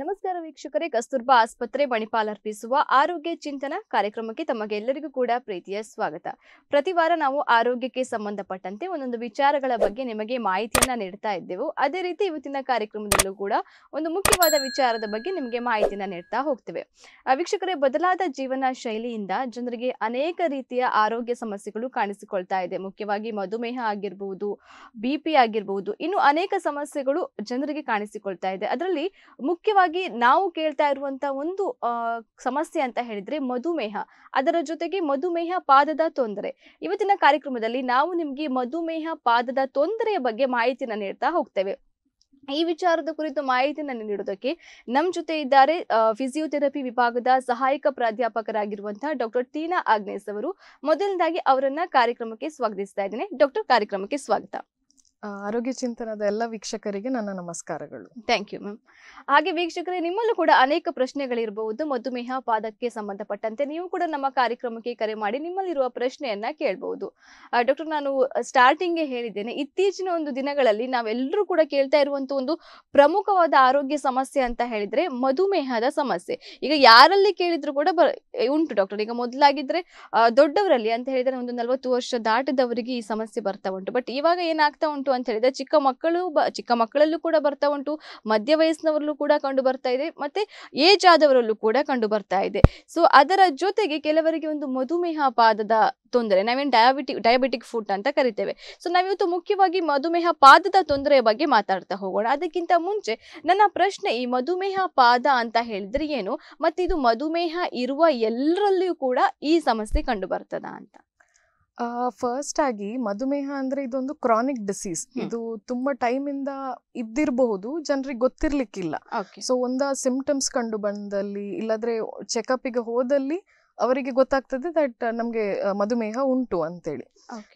ನಮಸ್ಕಾರ ವೀಕ್ಷಕರೇ ಕಸ್ತೂರ್ಬಾ ಆಸ್ಪತ್ರೆ ಮಣಿಪಾಲ್ ಅರ್ಪಿಸುವ ಆರೋಗ್ಯ ಚಿಂತನ ಕಾರ್ಯಕ್ರಮಕ್ಕೆ ತಮಗೆಲ್ಲರಿಗೂ ಕೂಡ ಪ್ರೀತಿಯ ಸ್ವಾಗತ ಪ್ರತಿ ವಾರ ನಾವು ಆರೋಗ್ಯಕ್ಕೆ ಸಂಬಂಧಪಟ್ಟಂತೆ ಒಂದೊಂದು ವಿಚಾರಗಳ ಬಗ್ಗೆ ನಿಮಗೆ ಮಾಹಿತಿಯನ್ನ ನೀಡ್ತಾ ಇದ್ದೆವು ಅದೇ ರೀತಿ ಇವತ್ತಿನ ಕಾರ್ಯಕ್ರಮದಲ್ಲೂ ಕೂಡ ಒಂದು ಮುಖ್ಯವಾದ ವಿಚಾರದ ಬಗ್ಗೆ ನಿಮಗೆ ಮಾಹಿತಿಯನ್ನ ನೀಡ್ತಾ ಹೋಗ್ತೇವೆ ವೀಕ್ಷಕರೇ ಬದಲಾದ ಜೀವನ ಶೈಲಿಯಿಂದ ಜನರಿಗೆ ಅನೇಕ ರೀತಿಯ ಆರೋಗ್ಯ ಸಮಸ್ಯೆಗಳು ಕಾಣಿಸಿಕೊಳ್ತಾ ಇದೆ ಮುಖ್ಯವಾಗಿ ಮಧುಮೇಹ ಆಗಿರಬಹುದು ಬಿ ಪಿ ಆಗಿರಬಹುದು ಇನ್ನು ಅನೇಕ ಸಮಸ್ಯೆಗಳು ಜನರಿಗೆ ಕಾಣಿಸಿಕೊಳ್ತಾ ಇದೆ ಅದರಲ್ಲಿ ಮುಖ್ಯವಾದ ಮುಖ್ಯವಾಗಿ ನಾವು ಕೇಳ್ತಾ ಇರುವಂತ ಒಂದು ಸಮಸ್ಯೆ ಅಂತ ಹೇಳಿದ್ರೆ ಮಧುಮೇಹ ಅದರ ಜೊತೆಗೆ ಮಧುಮೇಹ ಪಾದದ ತೊಂದರೆ ಇವತ್ತಿನ ಕಾರ್ಯಕ್ರಮದಲ್ಲಿ ನಾವು ನಿಮ್ಗೆ ಮಧುಮೇಹ ಪಾದದ ತೊಂದರೆಯ ಬಗ್ಗೆ ಮಾಹಿತಿನ ನೀಡ್ತಾ ಹೋಗ್ತೇವೆ ಈ ವಿಚಾರದ ಕುರಿತು ಮಾಹಿತಿಯನ್ನು ನೀಡೋದಕ್ಕೆ ನಮ್ಮ ಜೊತೆ ಇದ್ದಾರೆ ಫಿಸಿಯೋಥೆರಪಿ ವಿಭಾಗದ ಸಹಾಯಕ ಪ್ರಾಧ್ಯಾಪಕರಾಗಿರುವಂತಹ ಡಾಕ್ಟರ್ ಟೀನಾ ಆಗ್ನೇಸ್ ಅವರು ಮೊದಲನೇದಾಗಿ ಅವರನ್ನ ಕಾರ್ಯಕ್ರಮಕ್ಕೆ ಸ್ವಾಗತಿಸ್ತಾ ಇದ್ದೇನೆ ಡಾಕ್ಟರ್ ಕಾರ್ಯಕ್ರಮಕ್ಕೆ ಸ್ವಾಗತ ಆರೋಗ್ಯ ಚಿಂತನದ ಎಲ್ಲ ವೀಕ್ಷಕರಿಗೆ ನನ್ನ ನಮಸ್ಕಾರಗಳು ಥ್ಯಾಂಕ್ ಯು ಮ್ಯಾಮ್ ಹಾಗೆ ವೀಕ್ಷಕರೇ ನಿಮ್ಮಲ್ಲೂ ಕೂಡ ಅನೇಕ ಪ್ರಶ್ನೆಗಳಿರಬಹುದು ಮಧುಮೇಹ ಪಾದಕ್ಕೆ ಸಂಬಂಧಪಟ್ಟಂತೆ ನೀವು ಕೂಡ ನಮ್ಮ ಕಾರ್ಯಕ್ರಮಕ್ಕೆ ಕರೆ ಮಾಡಿ ನಿಮ್ಮಲ್ಲಿರುವ ಪ್ರಶ್ನೆಯನ್ನ ಕೇಳಬಹುದು ಡಾಕ್ಟರ್ ನಾನು ಸ್ಟಾರ್ಟಿಂಗ್ಗೆ ಹೇಳಿದ್ದೇನೆ ಇತ್ತೀಚಿನ ಒಂದು ದಿನಗಳಲ್ಲಿ ನಾವೆಲ್ಲರೂ ಕೂಡ ಕೇಳ್ತಾ ಇರುವಂತ ಒಂದು ಪ್ರಮುಖವಾದ ಆರೋಗ್ಯ ಸಮಸ್ಯೆ ಅಂತ ಹೇಳಿದ್ರೆ ಮಧುಮೇಹದ ಸಮಸ್ಯೆ ಈಗ ಯಾರಲ್ಲಿ ಕೇಳಿದ್ರು ಕೂಡ ಉಂಟು ಡಾಕ್ಟರ್ ಈಗ ಮೊದಲಾಗಿದ್ರೆ ದೊಡ್ಡವರಲ್ಲಿ ಅಂತ ಹೇಳಿದ್ರೆ ಒಂದು ನಲವತ್ತು ವರ್ಷ ದಾಟದವರಿಗೆ ಈ ಸಮಸ್ಯೆ ಬರ್ತಾ ಉಂಟು ಬಟ್ ಇವಾಗ ಏನಾಗ್ತಾ ಉಂಟು ಅಂತ ಹೇಳಿದ್ರೆ ಚಿಕ್ಕ ಮಕ್ಕಳು ಬ ಚಿಕ್ಕ ಮಕ್ಕಳಲ್ಲೂ ಕೂಡ ಬರ್ತಾ ಉಂಟು ಮಧ್ಯ ವಯಸ್ಸಿನವರಲ್ಲೂ ಕೂಡ ಕಂಡು ಬರ್ತಾ ಇದೆ ಮತ್ತೆ ಏಜ್ ಆದವರಲ್ಲೂ ಕೂಡ ಕಂಡು ಬರ್ತಾ ಇದೆ ಸೊ ಅದರ ಜೊತೆಗೆ ಕೆಲವರಿಗೆ ಒಂದು ಮಧುಮೇಹ ಪಾದದ ತೊಂದರೆ ನಾವೇನು ಡಯಾಬಿಟಿಕ್ ಡಯಾಬಿಟಿಕ್ ಫುಡ್ ಅಂತ ಕರಿತೇವೆ ಸೊ ನಾವಿವತ್ತು ಮುಖ್ಯವಾಗಿ ಮಧುಮೇಹ ಪಾದದ ತೊಂದರೆಯ ಬಗ್ಗೆ ಮಾತಾಡ್ತಾ ಹೋಗೋಣ ಅದಕ್ಕಿಂತ ಮುಂಚೆ ನನ್ನ ಪ್ರಶ್ನೆ ಈ ಮಧುಮೇಹ ಪಾದ ಅಂತ ಹೇಳಿದ್ರೆ ಏನು ಮತ್ತೆ ಇದು ಮಧುಮೇಹ ಇರುವ ಎಲ್ಲರಲ್ಲಿಯೂ ಕೂಡ ಈ ಸಮಸ್ಯೆ ಕಂಡು ಬರ್ತದ ಅಂತ ಫಸ್ಟ್ ಆಗಿ ಮಧುಮೇಹ ಅಂದ್ರೆ ಇದೊಂದು ಕ್ರಾನಿಕ್ ಡಿಸೀಸ್ ಇದು ತುಂಬಾ ಟೈಮ್ ಇಂದ ಇದ್ದಿರಬಹುದು ಜನರಿಗೆ ಗೊತ್ತಿರ್ಲಿಕ್ಕಿಲ್ಲ ಸೊ ಒಂದ ಸಿಂಪ್ಟಮ್ಸ್ ಕಂಡು ಬಂದಲ್ಲಿ ಇಲ್ಲಾದ್ರೆ ಚೆಕ್ಅಪ್ ಗೆ ಹೋದಲ್ಲಿ ಅವರಿಗೆ ಗೊತ್ತಾಗ್ತದೆ ದಟ್ ನಮಗೆ ಮಧುಮೇಹ ಉಂಟು ಅಂತೇಳಿ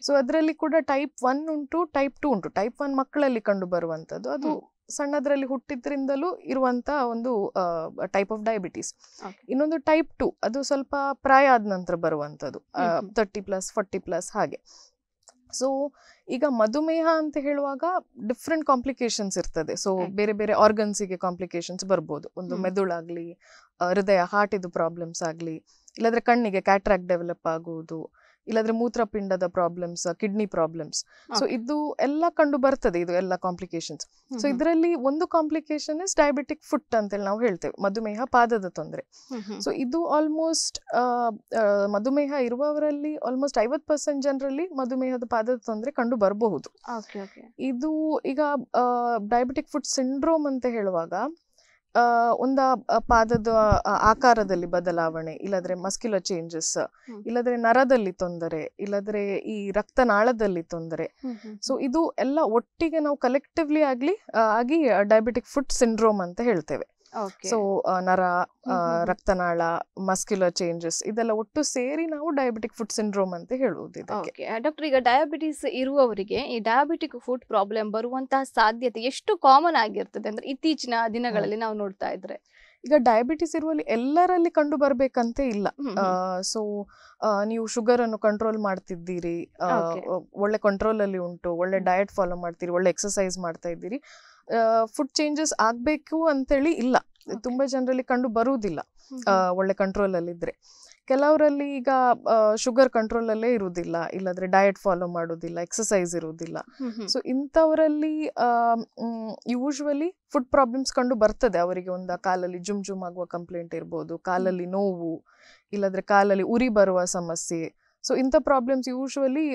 ಸೊ ಅದರಲ್ಲಿ ಕೂಡ ಟೈಪ್ ಒನ್ ಉಂಟು ಟೈಪ್ ಟು ಉಂಟು ಟೈಪ್ ಒನ್ ಮಕ್ಕಳಲ್ಲಿ ಕಂಡು ಬರುವಂತದ್ದು ಅದು ಸಣ್ಣದ್ರಲ್ಲಿ ಹುಟ್ಟಿದ್ರಿಂದಲೂ ಇರುವಂತ ಒಂದು ಟೈಪ್ ಆಫ್ ಡಯಾಬಿಟಿಸ್ ಇನ್ನೊಂದು ಟೈಪ್ ಟು ಅದು ಸ್ವಲ್ಪ ಪ್ರಾಯ ಆದ ನಂತರ ಬರುವಂತದ್ದು ತರ್ಟಿ ಪ್ಲಸ್ ಫೋರ್ಟಿ ಪ್ಲಸ್ ಹಾಗೆ ಸೊ ಈಗ ಮಧುಮೇಹ ಅಂತ ಹೇಳುವಾಗ ಡಿಫ್ರೆಂಟ್ ಕಾಂಪ್ಲಿಕೇಶನ್ಸ್ ಇರ್ತದೆ ಸೊ ಬೇರೆ ಬೇರೆ ಆರ್ಗನ್ಸಿಗೆ ಕಾಂಪ್ಲಿಕೇಶನ್ಸ್ ಬರ್ಬೋದು ಒಂದು ಮೆದುಳಾಗ್ಲಿ ಹೃದಯ ಹಾರ್ಟಿದು ಪ್ರಾಬ್ಲಮ್ಸ್ ಆಗಲಿ ಇಲ್ಲಾಂದ್ರೆ ಕಣ್ಣಿಗೆ ಕ್ಯಾಟ್ರಾಕ್ ಡೆವಲಪ್ ಆಗುವುದು ಇಲ್ಲಾದ್ರೆ ಮೂತ್ರಪಿಂಡದ ಪ್ರಾಬ್ಲಮ್ಸ್ ಕಿಡ್ನಿ ಪ್ರಾಬ್ಲಮ್ಸ್ ಸೊ ಇದು ಎಲ್ಲ ಕಂಡು ಬರ್ತದೆ ಇದು ಎಲ್ಲ ಕಾಂಪ್ಲಿಕೇಶನ್ಸ್ ಸೊ ಇದರಲ್ಲಿ ಒಂದು ಕಾಂಪ್ಲಿಕೇಶನ್ ಇಸ್ ಡಯಾಬಿಟಿಕ್ ಫುಟ್ ಅಂತೇಳಿ ನಾವು ಹೇಳ್ತೇವೆ ಮಧುಮೇಹ ಪಾದದ ತೊಂದರೆ ಸೊ ಇದು ಆಲ್ಮೋಸ್ಟ್ ಮಧುಮೇಹ ಇರುವವರಲ್ಲಿ ಆಲ್ಮೋಸ್ಟ್ ಐವತ್ ಪರ್ಸೆಂಟ್ ಜನರಲ್ಲಿ ಮಧುಮೇಹದ ಪಾದದ ತೊಂದರೆ ಕಂಡು ಬರಬಹುದು ಇದು ಈಗ ಡಯಾಬಿಟಿಕ್ ಫುಟ್ ಸಿಂಡ್ರೋಮ್ ಅಂತ ಹೇಳುವಾಗ ಒಂದು ಪಾದದ ಆಕಾರದಲ್ಲಿ ಬದಲಾವಣೆ ಇಲ್ಲದ್ರೆ ಮಸ್ಕ್ಯುಲರ್ ಚೇಂಜಸ್ ಇಲ್ಲದ್ರೆ ನರದಲ್ಲಿ ತೊಂದರೆ ಇಲ್ಲದ್ರೆ ಈ ರಕ್ತನಾಳದಲ್ಲಿ ತೊಂದರೆ ಸೊ ಇದು ಎಲ್ಲ ಒಟ್ಟಿಗೆ ನಾವು ಕಲೆಕ್ಟಿವ್ಲಿ ಆಗ್ಲಿ ಆಗಿ ಡಯಾಬಿಟಿಕ್ ಫುಡ್ ಸಿಂಡ್ರೋಮ್ ಅಂತ ಹೇಳ್ತೇವೆ ಸೊ ನರ ರಕ್ತನಾಳ ಮಸ್ಕ್ಯುಲರ್ ಚೇಂಜಸ್ ಇದೆಲ್ಲ ಒಟ್ಟು ಸೇರಿ ನಾವು ಡಯಾಬಿಟಿಕ್ ಫುಡ್ ಸಿಂಡ್ರೋಮ್ ಅಂತ ಹೇಳುವುದು ಡಾಕ್ಟರ್ ಈಗ ಡಯಾಬಿಟಿಸ್ ಇರುವವರಿಗೆ ಈ ಡಯಾಬಿಟಿಕ್ ಫುಡ್ ಪ್ರಾಬ್ಲಮ್ ಬರುವಂತಹ ಸಾಧ್ಯತೆ ಎಷ್ಟು ಕಾಮನ್ ಆಗಿರ್ತದೆ ಅಂದ್ರೆ ಇತ್ತೀಚಿನ ದಿನಗಳಲ್ಲಿ ನಾವು ನೋಡ್ತಾ ಇದ್ರೆ ಈಗ ಡಯಾಬಿಟಿಸ್ ಇರುವಲ್ಲಿ ಎಲ್ಲರಲ್ಲಿ ಕಂಡು ಬರಬೇಕಂತೆ ಇಲ್ಲ ಸೊ ನೀವು ಶುಗರ್ ಅನ್ನು ಕಂಟ್ರೋಲ್ ಮಾಡ್ತಿದ್ದೀರಿ ಒಳ್ಳೆ ಕಂಟ್ರೋಲ್ ಅಲ್ಲಿ ಉಂಟು ಒಳ್ಳೆ ಡಯಟ್ ಫಾಲೋ ಮಾಡ್ತೀರಿ ಒಳ್ಳೆ ಎಕ್ಸಸೈಸ್ ಮಾಡ್ತಾ ಇದ್ದೀರಿ ಫುಡ್ ಚೇಂಜಸ್ ಆಗಬೇಕು ಅಂತೇಳಿ ಇಲ್ಲ ತುಂಬ ಜನರಲ್ಲಿ ಕಂಡು ಬರುವುದಿಲ್ಲ ಒಳ್ಳೆ ಕಂಟ್ರೋಲಲ್ಲಿ ಇದ್ರೆ ಕೆಲವರಲ್ಲಿ ಈಗ ಶುಗರ್ ಕಂಟ್ರೋಲಲ್ಲೇ ಇರುವುದಿಲ್ಲ ಇಲ್ಲಾಂದ್ರೆ ಡಯಟ್ ಫಾಲೋ ಮಾಡೋದಿಲ್ಲ ಎಕ್ಸಸೈಸ್ ಇರುವುದಿಲ್ಲ ಸೊ ಇಂಥವರಲ್ಲಿ ಯೂಶ್ವಲಿ ಫುಡ್ ಪ್ರಾಬ್ಲಮ್ಸ್ ಕಂಡು ಬರ್ತದೆ ಅವರಿಗೆ ಒಂದು ಕಾಲಲ್ಲಿ ಜುಮ್ ಜುಮ್ ಆಗುವ ಕಂಪ್ಲೇಂಟ್ ಇರ್ಬೋದು ಕಾಲಲ್ಲಿ ನೋವು ಇಲ್ಲಾಂದ್ರೆ ಕಾಲಲ್ಲಿ ಉರಿ ಬರುವ ಸಮಸ್ಯೆ ಸೊ ಇಂಥ ಪ್ರಾಬ್ಲಮ್ಸ್ ಯೂಶ್ವಲಿ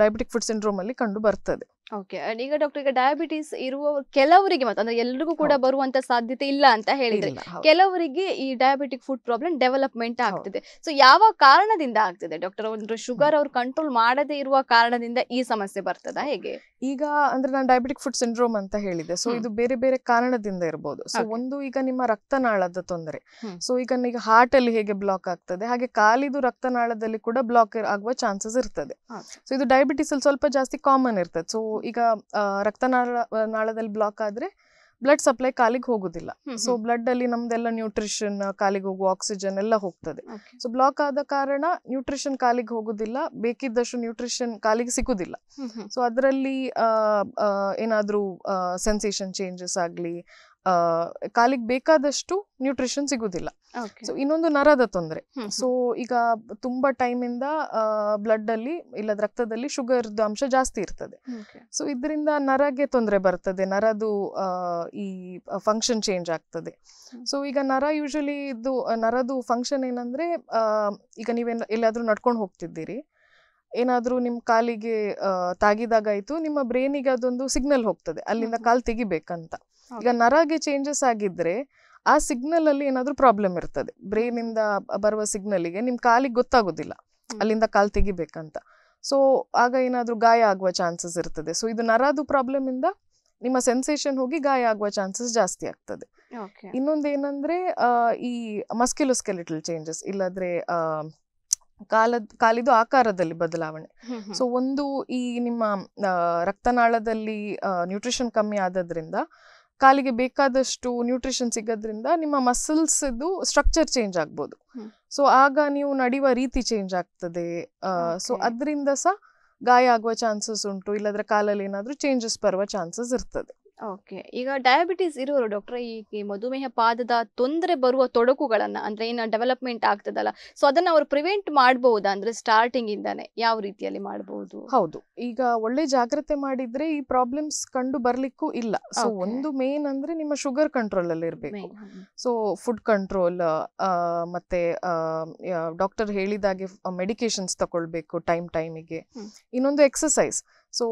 ಡಯಾಬಿಟಿಕ್ ಫುಡ್ ಸಿಂಡ್ರೋಮಲ್ಲಿ ಕಂಡು ಬರ್ತದೆ ಓಕೆ ಈಗ ಡಾಕ್ಟರ್ ಈಗ ಡಯಾಬಿಟಿಸ್ ಇರುವ ಕೆಲವರಿಗೆ ಮಾತ್ರ ಅಂದ್ರೆ ಎಲ್ರಿಗೂ ಕೂಡ ಬರುವಂತ ಸಾಧ್ಯತೆ ಇಲ್ಲ ಅಂತ ಹೇಳಿದ್ರೆ ಕೆಲವರಿಗೆ ಈ ಡಯಾಬಿಟಿಕ್ ಫುಡ್ ಪ್ರಾಬ್ಲಮ್ ಡೆವಲಪ್ಮೆಂಟ್ ಆಗ್ತಿದೆ ಸೊ ಯಾವ ಕಾರಣದಿಂದ ಆಗ್ತಿದೆ ಡಾಕ್ಟರ್ ಒಂದು ಶುಗರ್ ಅವ್ರು ಕಂಟ್ರೋಲ್ ಮಾಡದೇ ಇರುವ ಕಾರಣದಿಂದ ಈ ಸಮಸ್ಯೆ ಬರ್ತದ ಹೇಗೆ ಈಗ ಅಂದ್ರೆ ನಾನು ಡಯಾಬಿಟಿಕ್ ಫುಡ್ ಸಿಂಡ್ರೋಮ್ ಅಂತ ಹೇಳಿದೆ ಸೊ ಇದು ಬೇರೆ ಬೇರೆ ಕಾರಣದಿಂದ ಇರಬಹುದು ಸೊ ಒಂದು ಈಗ ನಿಮ್ಮ ರಕ್ತನಾಳದ ತೊಂದರೆ ಸೊ ಈಗ ಈಗ ಹಾರ್ಟ್ ಅಲ್ಲಿ ಹೇಗೆ ಬ್ಲಾಕ್ ಆಗ್ತದೆ ಹಾಗೆ ಕಾಲಿದು ರಕ್ತನಾಳದಲ್ಲಿ ಕೂಡ ಬ್ಲಾಕ್ ಆಗುವ ಚಾನ್ಸಸ್ ಇರ್ತದೆ ಸೊ ಇದು ಡಯಾಬಿಟಿಸ್ ಅಲ್ಲಿ ಸ್ವಲ್ಪ ಜಾಸ್ತಿ ಕಾಮನ್ ಇರ್ತದೆ ಸೊ ಈಗ ರಕ್ತನಾಳ ನಾಳದಲ್ಲಿ ಬ್ಲಾಕ್ ಆದರೆ ಬ್ಲಡ್ ಸಪ್ಲೈ ಕಾಲಿಗೆ ಹೋಗೋದಿಲ್ಲ ಸೊ ಬ್ಲಡ್ ಅಲ್ಲಿ ನಮ್ದೆಲ್ಲ ನ್ಯೂಟ್ರಿಷನ್ ಕಾಲಿಗೆ ಹೋಗುವ ಆಕ್ಸಿಜನ್ ಎಲ್ಲ ಹೋಗ್ತದೆ ಸೊ ಬ್ಲಾಕ್ ಆದ ಕಾರಣ ನ್ಯೂಟ್ರಿಷನ್ ಕಾಲಿಗೆ ಹೋಗೋದಿಲ್ಲ ಬೇಕಿದ್ದಷ್ಟು ನ್ಯೂಟ್ರಿಷನ್ ಕಾಲಿಗೆ ಸಿಗುದಿಲ್ಲ ಸೊ ಅದರಲ್ಲಿ ಏನಾದರೂ ಸೆನ್ಸೇಷನ್ ಚೇಂಜಸ್ ಆಗಲಿ ಕಾಲಿಗೆ ಬೇಕಾದಷ್ಟು ನ್ಯೂಟ್ರಿಷನ್ ಸಿಗುದಿಲ್ಲ ಸೊ ಇನ್ನೊಂದು ನರದ ತೊಂದರೆ ಸೊ ಈಗ ತುಂಬಾ ಟೈಮ್ ಇಂದ ಬ್ಲಡ್ ಅಲ್ಲಿ ಇಲ್ಲ ರಕ್ತದಲ್ಲಿ ಶುಗರ್ ಅಂಶ ಜಾಸ್ತಿ ಇರ್ತದೆ ಸೊ ಇದರಿಂದ ನರಗೆ ತೊಂದರೆ ಬರ್ತದೆ ನರದು ಈ ಫಂಕ್ಷನ್ ಚೇಂಜ್ ಆಗ್ತದೆ ಸೊ ಈಗ ನರ ಯೂಶಲಿ ಇದು ನರದು ಫಂಕ್ಷನ್ ಏನಂದ್ರೆ ಈಗ ನೀವೇನ್ ಎಲ್ಲಾದ್ರೂ ನಡ್ಕೊಂಡು ಹೋಗ್ತಿದ್ದೀರಿ ಏನಾದ್ರೂ ನಿಮ್ಮ ಕಾಲಿಗೆ ತಾಗಿದಾಗ ಆಯಿತು ನಿಮ್ಮ ಬ್ರೈನಿಗೆ ಅದೊಂದು ಸಿಗ್ನಲ್ ಹೋಗ್ತದೆ ಅಲ್ಲಿಂದ ಕಾಲ್ ತೆಗಿಬೇಕಂತ ಈಗ ನರಗೆ ಚೇಂಜಸ್ ಆಗಿದ್ರೆ ಆ ಸಿಗ್ನಲ್ ಅಲ್ಲಿ ಏನಾದ್ರೂ ಪ್ರಾಬ್ಲಮ್ ಇರ್ತದೆ ಬ್ರೈನ್ ಇಂದ ಬರುವ ಗೆ ನಿಮ್ ಕಾಲಿಗೆ ಗೊತ್ತಾಗೋದಿಲ್ಲ ಅಲ್ಲಿಂದ ಕಾಲ್ ತೆಗಿಬೇಕಂತ ಸೊ ಆಗ ಏನಾದ್ರೂ ಗಾಯ ಆಗುವ ಚಾನ್ಸಸ್ ಇರ್ತದೆ ಸೊ ಇದು ನರದು ಪ್ರಾಬ್ಲಮ್ ಇಂದ ನಿಮ್ಮ ಸೆನ್ಸೇಷನ್ ಹೋಗಿ ಗಾಯ ಆಗುವ ಚಾನ್ಸಸ್ ಜಾಸ್ತಿ ಆಗ್ತದೆ ಇನ್ನೊಂದೇನಂದ್ರೆ ಏನಂದ್ರೆ ಈ ಮಸ್ಕ್ಯುಲೋಸ್ಕೆಲಿಟಲ್ ಚೇಂಜಸ್ ಇಲ್ಲಾದ್ರೆ ಕಾಲದ ಕಾಲಿದು ಆಕಾರದಲ್ಲಿ ಬದಲಾವಣೆ ಸೊ ಒಂದು ಈ ನಿಮ್ಮ ರಕ್ತನಾಳದಲ್ಲಿ ನ್ಯೂಟ್ರಿಷನ್ ಕಮ್ಮಿ ಆದದ್ರಿಂದ ಕಾಲಿಗೆ ಬೇಕಾದಷ್ಟು ನ್ಯೂಟ್ರಿಷನ್ ಸಿಗೋದ್ರಿಂದ ನಿಮ್ಮ ಮಸಲ್ಸ್ ಸ್ಟ್ರಕ್ಚರ್ ಚೇಂಜ್ ಆಗ್ಬೋದು ಸೊ ಆಗ ನೀವು ನಡೆಯುವ ರೀತಿ ಚೇಂಜ್ ಆಗ್ತದೆ ಸೊ ಅದರಿಂದ ಸಹ ಗಾಯ ಆಗುವ ಚಾನ್ಸಸ್ ಉಂಟು ಇಲ್ಲದ್ರೆ ಕಾಲಲ್ಲಿ ಏನಾದರೂ ಚೇಂಜಸ್ ಬರುವ ಚಾನ್ಸಸ್ ಇರ್ತದೆ ಓಕೆ ಈಗ ಡಯಾಬಿಟಿಸ್ ಇರೋರು ಡಾಕ್ಟರ್ ಈ ಮಧುಮೇಹ ಪಾದದ ತೊಂದರೆ ಬರುವ ತೊಡಕುಗಳನ್ನ ಅಂದ್ರೆ ಏನ ಡೆವಲಪ್ಮೆಂಟ್ ಆಗ್ತದಲ್ಲ ಸೊ ಅದನ್ನ ಅವರು ಪ್ರಿವೆಂಟ್ ಮಾಡಬಹುದಾ ಅಂದ್ರೆ ಸ್ಟಾರ್ಟಿಂಗ್ ಇಂದಾನೆ ಯಾವ ರೀತಿಯಲ್ಲಿ ಮಾಡಬಹುದು ಹೌದು ಈಗ ಒಳ್ಳೆ ಜಾಗ್ರತೆ ಮಾಡಿದ್ರೆ ಈ ಪ್ರಾಬ್ಲಮ್ಸ್ ಕಂಡು ಬರ್ಲಿಕ್ಕೂ ಇಲ್ಲ ಸೊ ಒಂದು ಮೇನ್ ಅಂದ್ರೆ ನಿಮ್ಮ ಶುಗರ್ ಕಂಟ್ರೋಲ್ ಅಲ್ಲಿ ಇರಬೇಕು ಸೊ ಫುಡ್ ಕಂಟ್ರೋಲ್ ಮತ್ತೆ ಡಾಕ್ಟರ್ ಹೇಳಿದಾಗೆ ಮೆಡಿಕೇಶನ್ಸ್ ತಗೊಳ್ಬೇಕು ಟೈಮ್ ಟೈಮಿಗೆ ಇನ್ನೊಂದು ಎಕ್ಸಸೈಸ್ ಸೊ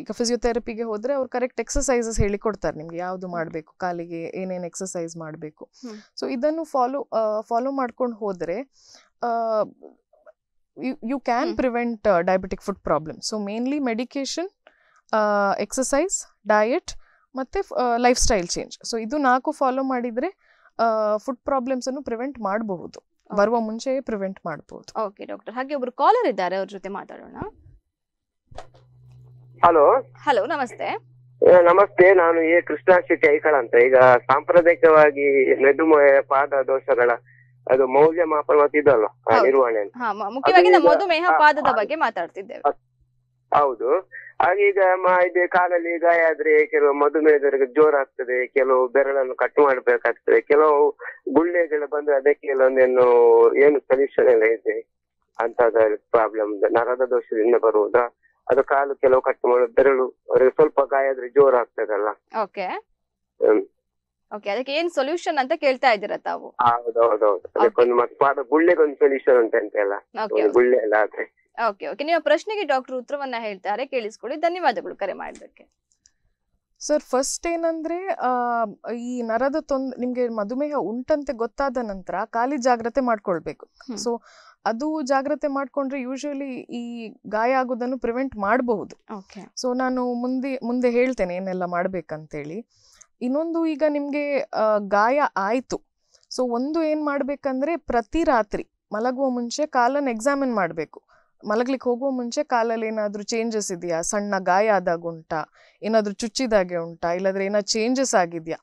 ಈಗ ಫಿಸಿಯೋಥೆರಪಿಗೆ ಹೋದರೆ ಅವ್ರು ಕರೆಕ್ಟ್ ಎಕ್ಸಸೈಸಸ್ ಹೇಳಿಕೊಡ್ತಾರೆ ನಿಮಗೆ ಯಾವುದು ಮಾಡಬೇಕು ಕಾಲಿಗೆ ಏನೇನು ಎಕ್ಸಸೈಸ್ ಮಾಡಬೇಕು ಸೊ ಇದನ್ನು ಫಾಲೋ ಫಾಲೋ ಮಾಡ್ಕೊಂಡು ಹೋದರೆ you can prevent diabetic food problem so mainly medication exercise diet ಮತ್ತು ಲೈಫ್ ಸ್ಟೈಲ್ ಚೇಂಜ್ ಸೊ ಇದು ನಾಲ್ಕು ಫಾಲೋ ಮಾಡಿದರೆ ಫುಡ್ ಪ್ರಾಬ್ಲಮ್ಸನ್ನು ಪ್ರಿವೆಂಟ್ ಮಾಡಬಹುದು ಬರುವ ಮುಂಚೆಯೇ ಪ್ರಿವೆಂಟ್ ಮಾಡಬಹುದು ಓಕೆ ಡಾಕ್ಟರ್ ಹಾಗೆ ಒಬ್ಬರು ಕಾಲರ್ ಇದ್ದಾರೆ ಅವ್ರ ಜೊತೆ ಮಾತಾಡೋಣ ಹಲೋ ಹಲೋ ನಮಸ್ತೆ ನಮಸ್ತೆ ನಾನು ಎ ಕೃಷ್ಣ ಶೆಟ್ಟಿ ಐಕಳ ಅಂತ ಈಗ ಸಾಂಪ್ರದಾಯಿಕವಾಗಿ ಮೆದುಮಯ ಪಾದ ದೋಷಗಳ ಅದು ಮೌಲ್ಯಮಾಪನ ಮತ್ತು ಇದಲ್ಲ ನಿರ್ವಹಣೆ ಮುಖ್ಯವಾಗಿ ಮಧುಮೇಹ ಪಾದದ ಬಗ್ಗೆ ಮಾತಾಡ್ತಿದ್ದೇವೆ ಹೌದು ಹಾಗೀಗ ಈಗ ಕಾಲಲ್ಲಿ ಗಾಯ ಆದ್ರೆ ಕೆಲವು ಮಧುಮೇಹದವರಿಗೆ ಜೋರಾಗ್ತದೆ ಕೆಲವು ಬೆರಳನ್ನು ಕಟ್ ಮಾಡಬೇಕಾಗ್ತದೆ ಕೆಲವು ಗುಳ್ಳೆಗಳು ಬಂದ್ರೆ ಅದಕ್ಕೆ ಕೆಲವೊಂದೇನು ಏನು ಸೊಲ್ಯೂಷನ್ ಎಲ್ಲ ಇದೆ ಅಂತ ಪ್ರಾಬ್ಲಮ್ ನರದ ದೋಷದಿಂದ ಬರುವುದಾ ಅದು ಕಾಲು ಕೆಲವು ಕಟ್ ಬೆರಳು ಅವರಿಗೆ ಸ್ವಲ್ಪ ಗಾಯ ಆದ್ರೆ ಆಗ್ತದಲ್ಲ ಓಕೆ ಓಕೆ ಅದಕ್ಕೆ ಏನ್ ಸೊಲ್ಯೂಷನ್ ಅಂತ ಕೇಳ್ತಾ ಇದ್ದೀರಾ ತಾವು ಹೌದೌದು ಅದಕ್ಕೊಂದು ಮತ್ತೆ ಪಾದ ಗುಳ್ಳೆಗೊಂದು ಸೊಲ್ಯೂಷನ್ ಅಂತ ಅಂತೆಲ್ಲ ಗುಳ್ಳೆ ಎಲ್ಲ ಆದ್ರೆ ಓಕೆ ಓಕೆ ನಿಮ್ಮ ಪ್ರಶ್ನೆಗೆ ಡಾಕ್ಟರ್ ಉತ್ತರವನ್ನ ಹೇಳ್ತಾರೆ ಕೇಳಿಸ್ಕೊಳ್ಳಿ ಧನ್ಯವಾದಗಳು ಕರೆ ಮಾಡಿದ್ದಕ್ಕೆ ಸರ್ ಫಸ್ಟ್ ಏನಂದ್ರೆ ಈ ನರದ ತೊಂದ್ ನಿಮ್ಗೆ ಮಧುಮೇಹ ಉಂಟಂತೆ ಗೊತ್ತಾದ ನಂತರ ಖಾಲಿ ಜಾಗ್ರತೆ ಮಾಡ್ಕೊಳ್ಬೇಕು ಸೊ ಅದು ಜಾಗ್ರತೆ ಮಾಡಿಕೊಂಡ್ರೆ ಯೂಶಲಿ ಈ ಗಾಯ ಆಗೋದನ್ನು ಪ್ರಿವೆಂಟ್ ಮಾಡಬಹುದು ಸೊ ನಾನು ಮುಂದೆ ಮುಂದೆ ಹೇಳ್ತೇನೆ ಏನೆಲ್ಲ ಮಾಡಬೇಕಂತೇಳಿ ಇನ್ನೊಂದು ಈಗ ನಿಮಗೆ ಗಾಯ ಆಯಿತು ಸೊ ಒಂದು ಏನು ಮಾಡಬೇಕಂದ್ರೆ ಪ್ರತಿ ರಾತ್ರಿ ಮಲಗುವ ಮುಂಚೆ ಕಾಲನ್ನು ಎಕ್ಸಾಮಿನ್ ಮಾಡಬೇಕು ಮಲಗ್ಲಿಕ್ಕೆ ಹೋಗುವ ಮುಂಚೆ ಕಾಲಲ್ಲಿ ಏನಾದರೂ ಚೇಂಜಸ್ ಇದೆಯಾ ಸಣ್ಣ ಗಾಯ ಆದಾಗ ಉಂಟಾ ಏನಾದರೂ ಚುಚ್ಚಿದಾಗೆ ಉಂಟಾ ಇಲ್ಲಾದ್ರೆ ಏನಾದ್ರು ಚೇಂಜಸ್ ಆಗಿದೆಯಾ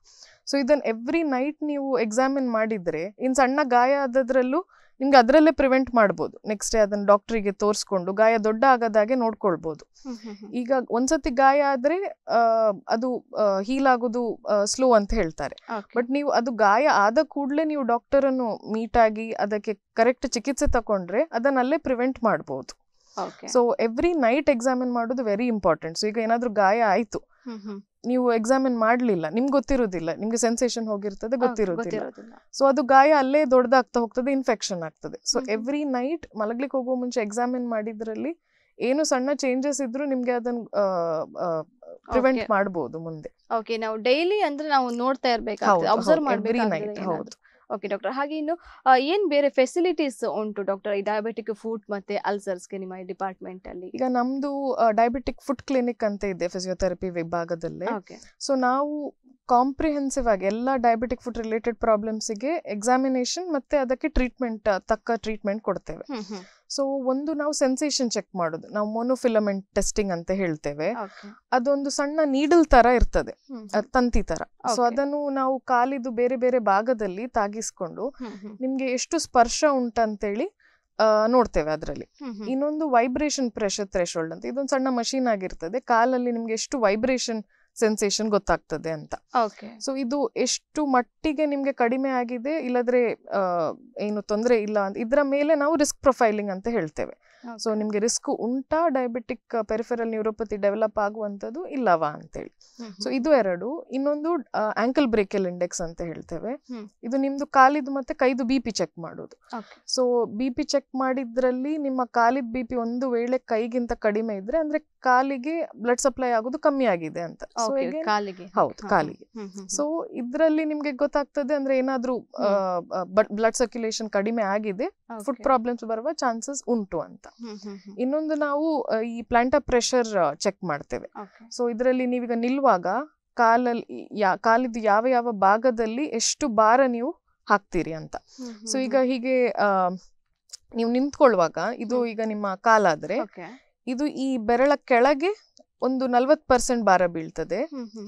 ಸೊ ಇದನ್ನು ಎವ್ರಿ ನೈಟ್ ನೀವು ಎಕ್ಸಾಮಿನ್ ಮಾಡಿದರೆ ಇನ್ನು ಸಣ್ಣ ಗಾಯ ಆದದ್ರಲ್ಲೂ ನಿಮ್ಗೆ ಅದರಲ್ಲೇ ಪ್ರಿವೆಂಟ್ ಮಾಡ್ಬೋದು ನೆಕ್ಸ್ಟ್ ಡೇ ಅದನ್ನ ಡಾಕ್ಟ್ರಿಗೆ ತೋರಿಸ್ಕೊಂಡು ಗಾಯ ದೊಡ್ಡ ಆಗದಾಗೆ ನೋಡ್ಕೊಳ್ಬೋದು ಈಗ ಒಂದ್ಸತಿ ಗಾಯ ಆದ್ರೆ ಅದು ಹೀಲ್ ಆಗೋದು ಸ್ಲೋ ಅಂತ ಹೇಳ್ತಾರೆ ಬಟ್ ನೀವು ಅದು ಗಾಯ ಆದ ಕೂಡಲೇ ನೀವು ಡಾಕ್ಟರ್ ಅನ್ನು ಮೀಟ್ ಆಗಿ ಅದಕ್ಕೆ ಕರೆಕ್ಟ್ ಚಿಕಿತ್ಸೆ ತಕೊಂಡ್ರೆ ಅದನ್ನಲ್ಲೇ ಪ್ರಿವೆಂಟ್ ಮಾಡಬಹುದು ಸೊ ಎವ್ರಿ ನೈಟ್ ಎಕ್ಸಾಮಿನ್ ಮಾಡೋದು ವೆರಿ ಇಂಪಾರ್ಟೆಂಟ್ ಸೊ ಈಗ ಏನಾದ್ರೂ ಗಾಯ ಆಯಿತು ನೀವು ಎಕ್ಸಾಮಿನ್ ಮಾಡ್ಲಿಲ್ಲ ನಿಮ್ಗೆ ಗೊತ್ತಿರೋದಿಲ್ಲ ನಿಮ್ಗೆ ಸೆನ್ಸೇಷನ್ ಹೋಗಿರ್ತದೆ ಗೊತ್ತಿರೋದಿಲ್ಲ ಸೊ ಅದು ಗಾಯ ಅಲ್ಲೇ ದೊಡ್ಡದಾಗ್ತಾ ಹೋಗ್ತದೆ ಇನ್ಫೆಕ್ಷನ್ ಆಗ್ತದೆ ಸೊ ಎವ್ರಿ ನೈಟ್ ಮಲಗ್ಲಿಕ್ಕೆ ಹೋಗುವ ಮುಂಚೆ ಎಕ್ಸಾಮಿನ್ ಮಾಡಿದ್ರಲ್ಲಿ ಏನು ಸಣ್ಣ ಚೇಂಜಸ್ ಇದ್ರೂ ನಿಮ್ಗೆ ಅದನ್ನ ಪ್ರಿವೆಂಟ್ ಮಾಡಬಹುದು ಮುಂದೆ ಓಕೆ ಡೈಲಿ ಅಂದ್ರೆ ನಾವು ನೋಡ್ತಾ ಇರ್ಬೇಕು ಹೌದು ಓಕೆ ಡಾಕ್ಟರ್ ಹಾಗೆ ಇನ್ನು ಏನು ಬೇರೆ ಫೆಸಿಲಿಟೀಸ್ ಉಂಟು ಡಾಕ್ಟರ್ ಈ ಡಯಾಬೆಟಿಕ್ ಫುಡ್ ಮತ್ತು ಅಲ್ಸರ್ಸ್ಗೆ ನಿಮ್ಮ ಡಿಪಾರ್ಟ್ಮೆಂಟ್ ಅಲ್ಲಿ ಈಗ ನಮ್ದು ಡಯಾಬೆಟಿಕ್ ಫುಡ್ ಕ್ಲಿನಿಕ್ ಅಂತ ಇದೆ ಫಿಸಿಯೋಥೆರಪಿ ವಿಭಾಗದಲ್ಲಿ ಓಕೆ ಸೊ ನಾವು ಕಾಂಪ್ರಿಹೆನ್ಸಿವ್ ಆಗಿ ಎಲ್ಲ ಡಯಾಬಿಟಿಕ್ ಫುಡ್ ರಿಲೇಟೆಡ್ ಪ್ರಾಬ್ಲಮ್ಸಿಗೆ ಎಕ್ಸಾಮಿನೇಷನ್ ಮತ್ತೆ ಅದಕ್ಕೆ ಟ್ರೀಟ್ಮೆಂಟ್ ತಕ್ಕ ಟ್ರೀಟ್ಮೆಂಟ್ ಕೊಡ್ತೇವೆ ಸೊ ಒಂದು ನಾವು ಸೆನ್ಸೇಷನ್ ಚೆಕ್ ಮಾಡೋದು ನಾವು ಮೊನೋಫಿಲಮೆಂಟ್ ಟೆಸ್ಟಿಂಗ್ ಅಂತ ಹೇಳ್ತೇವೆ ಅದೊಂದು ಸಣ್ಣ ನೀಡಲ್ ತರ ಇರ್ತದೆ ತಂತಿ ತರ ಸೊ ಅದನ್ನು ನಾವು ಕಾಲಿದು ಬೇರೆ ಬೇರೆ ಭಾಗದಲ್ಲಿ ತಾಗಿಸ್ಕೊಂಡು ನಿಮ್ಗೆ ಎಷ್ಟು ಸ್ಪರ್ಶ ಉಂಟಂತೇಳಿ ನೋಡ್ತೇವೆ ಅದರಲ್ಲಿ ಇನ್ನೊಂದು ವೈಬ್ರೇಷನ್ ಪ್ರೆಷರ್ ಥ್ರೆಶೋಲ್ಡ್ ಅಂತ ಇದೊಂದು ಸಣ್ಣ ಮಷೀನ್ ಆಗಿರ್ತದೆ ಕಾಲಲ್ಲಿ ನಿಮ್ಗೆ ಎಷ್ಟು ವೈಬ್ರೇಷನ್ ಸೆನ್ಸೇಷನ್ ಗೊತ್ತಾಗ್ತದೆ ಅಂತ ಸೊ ಇದು ಎಷ್ಟು ಮಟ್ಟಿಗೆ ನಿಮಗೆ ಕಡಿಮೆ ಆಗಿದೆ ಇಲ್ಲದ್ರೆ ಏನು ತೊಂದರೆ ಇಲ್ಲ ಅಂತ ಇದರ ಮೇಲೆ ನಾವು ರಿಸ್ಕ್ ಪ್ರೊಫೈಲಿಂಗ್ ಅಂತ ಹೇಳ್ತೇವೆ ಸೊ ನಿಮ್ಗೆ ರಿಸ್ಕ್ ಉಂಟಾ ಡಯಾಬಿಟಿಕ್ ಪೆರಿಫೆರಲ್ ನ್ಯೂರೋಪತಿ ಡೆವಲಪ್ ಆಗುವಂಥದ್ದು ಇಲ್ಲವಾ ಅಂತೇಳಿ ಸೊ ಇದು ಎರಡು ಇನ್ನೊಂದು ಆಂಕಲ್ ಬ್ರೇಕಲ್ ಇಂಡೆಕ್ಸ್ ಅಂತ ಹೇಳ್ತೇವೆ ಇದು ನಿಮ್ದು ಕಾಲಿದ್ದು ಮತ್ತೆ ಕೈದು ಬಿ ಪಿ ಚೆಕ್ ಮಾಡೋದು ಸೊ ಬಿ ಪಿ ಚೆಕ್ ಮಾಡಿದ್ರಲ್ಲಿ ನಿಮ್ಮ ಕಾಲಿದ ಬಿ ಪಿ ಒಂದು ವೇಳೆ ಕೈಗಿಂತ ಕಡಿಮೆ ಇದ್ರೆ ಅಂದ್ರೆ ಕಾಲಿಗೆ ಬ್ಲಡ್ ಸಪ್ಲೈ ಆಗೋದು ಕಮ್ಮಿ ಆಗಿದೆ ಅಂತ ಹೌದು ಕಾಲಿಗೆ ಸೊ ಇದರಲ್ಲಿ ನಿಮ್ಗೆ ಗೊತ್ತಾಗ್ತದೆ ಅಂದ್ರೆ ಏನಾದ್ರೂ ಬ್ಲಡ್ ಸರ್ಕ್ಯುಲೇಷನ್ ಕಡಿಮೆ ಆಗಿದೆ ಫುಡ್ ಪ್ರಾಬ್ಲಮ್ಸ್ ಬರುವ ಚಾನ್ಸಸ್ ಉಂಟು ಅಂತ ಇನ್ನೊಂದು ನಾವು ಈ ಪ್ಲಾಂಟ ಪ್ರೆಷರ್ ಚೆಕ್ ಮಾಡ್ತೇವೆ ಸೊ ಇದರಲ್ಲಿ ನೀವೀಗ ನಿಲ್ವಾಗ ಕಾಲಲ್ಲಿ ಕಾಲಿದ್ದು ಯಾವ ಯಾವ ಭಾಗದಲ್ಲಿ ಎಷ್ಟು ಭಾರ ನೀವು ಹಾಕ್ತೀರಿ ಅಂತ ಸೊ ಈಗ ಹೀಗೆ ನೀವು ನಿಂತ್ಕೊಳ್ಳುವಾಗ ಇದು ಈಗ ನಿಮ್ಮ ಕಾಲಾದ್ರೆ ಇದು ಈ ಬೆರಳ ಕೆಳಗೆ ಒಂದು ನಲ್ವತ್ ಪರ್ಸೆಂಟ್ ಭಾರ ಬೀಳ್ತದೆ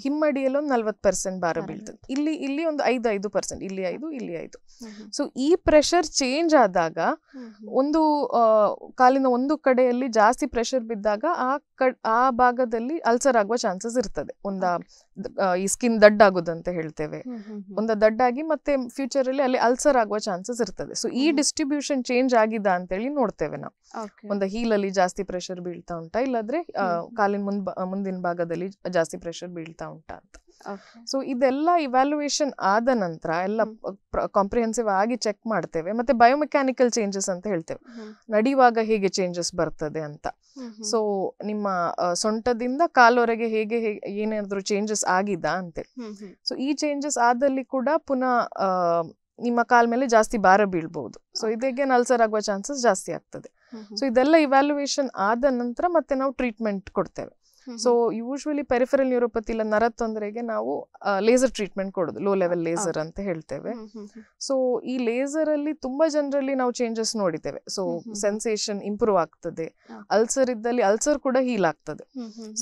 ಹಿಮ್ಮಡಿಯಲ್ಲಿ ಒಂದು ನಲ್ವತ್ ಪರ್ಸೆಂಟ್ ಭಾರ ಬೀಳ್ತದೆ ಇಲ್ಲಿ ಇಲ್ಲಿ ಒಂದು ಐದು ಐದು ಪರ್ಸೆಂಟ್ ಇಲ್ಲಿ ಐದು ಇಲ್ಲಿ ಐದು ಸೊ ಈ ಪ್ರೆಷರ್ ಚೇಂಜ್ ಆದಾಗ ಒಂದು ಕಾಲಿನ ಒಂದು ಕಡೆಯಲ್ಲಿ ಜಾಸ್ತಿ ಪ್ರೆಷರ್ ಬಿದ್ದಾಗ ಆ ಆ ಭಾಗದಲ್ಲಿ ಅಲ್ಸರ್ ಆಗುವ ಚಾನ್ಸಸ್ ಇರ್ತದೆ ಒಂದು ಈ ಸ್ಕಿನ್ ಆಗುದಂತ ಹೇಳ್ತೇವೆ ಒಂದು ದಡ್ಡಾಗಿ ಮತ್ತೆ ಫ್ಯೂಚರ್ ಅಲ್ಲಿ ಅಲ್ಲಿ ಅಲ್ಸರ್ ಆಗುವ ಚಾನ್ಸಸ್ ಇರ್ತದೆ ಸೊ ಈ ಡಿಸ್ಟ್ರಿಬ್ಯೂಷನ್ ಚೇಂಜ್ ಅಂತ ಹೇಳಿ ನೋಡ್ತೇವೆ ನಾವು ಒಂದು ಹೀಲ್ ಅಲ್ಲಿ ಜಾಸ್ತಿ ಪ್ರೆಷರ್ ಬೀಳ್ತಾ ಉಂಟಾ ಇಲ್ಲಾದ್ರೆ ಕಾಲಿನ ಮುಂದ್ ಮುಂದಿನ ಭಾಗದಲ್ಲಿ ಜಾಸ್ತಿ ಪ್ರೆಷರ್ ಬೀಳ್ತಾ ಉಂಟಾ ಅಂತ ಸೊ ಇದೆಲ್ಲ ಇವ್ಯಾಲ್ಯೂಯೇಷನ್ ಆದ ನಂತರ ಎಲ್ಲ ಕಾಂಪ್ರಿಹೆನ್ಸಿವ್ ಆಗಿ ಚೆಕ್ ಮಾಡ್ತೇವೆ ಮತ್ತೆ ಬಯೋಮೆಕ್ಯಾನಿಕಲ್ ಚೇಂಜಸ್ ಅಂತ ಹೇಳ್ತೇವೆ ನಡೆಯುವಾಗ ಹೇಗೆ ಚೇಂಜಸ್ ಬರ್ತದೆ ಅಂತ ಸೊ ನಿಮ್ಮ ಸೊಂಟದಿಂದ ಕಾಲವರೆಗೆ ಹೇಗೆ ಏನಾದ್ರೂ ಚೇಂಜಸ್ ಆಗಿದ ಅಂತೆ ಸೊ ಈ ಚೇಂಜಸ್ ಆದಲ್ಲಿ ಕೂಡ ಪುನಃ ನಿಮ್ಮ ಕಾಲ್ ಮೇಲೆ ಜಾಸ್ತಿ ಭಾರ ಬೀಳ್ಬಹುದು ಸೊ ಇದಕ್ಕೆ ನಲ್ಸರ್ ಆಗುವ ಚಾನ್ಸಸ್ ಜಾಸ್ತಿ ಆಗ್ತದೆ ಸೊ ಇದೆಲ್ಲ ಇವ್ಯಾಲ್ಯೂಯೇಷನ್ ಆದ ನಂತರ ಮತ್ತೆ ನಾವು ಟ್ರೀಟ್ಮೆಂಟ್ ಕೊಡ್ತೇವೆ ಸೊ ಯೂಶ್ವಲಿ ಪೆರಿಫರಲ್ ನ್ಯೂರೋಪತಿ ಇಲ್ಲ ನರ ತೊಂದರೆಗೆ ನಾವು ಲೇಸರ್ ಟ್ರೀಟ್ಮೆಂಟ್ ಕೊಡೋದು ಲೋ ಲೆವೆಲ್ ಲೇಸರ್ ಅಂತ ಹೇಳ್ತೇವೆ ಸೊ ಈ ಲೇಸರ್ ಅಲ್ಲಿ ತುಂಬಾ ಜನರಲ್ಲಿ ನಾವು ಚೇಂಜಸ್ ನೋಡಿದ್ದೇವೆ ಸೊ ಸೆನ್ಸೇಷನ್ ಇಂಪ್ರೂವ್ ಆಗ್ತದೆ ಅಲ್ಸರ್ ಇದ್ದಲ್ಲಿ ಅಲ್ಸರ್ ಕೂಡ ಹೀಲ್ ಆಗ್ತದೆ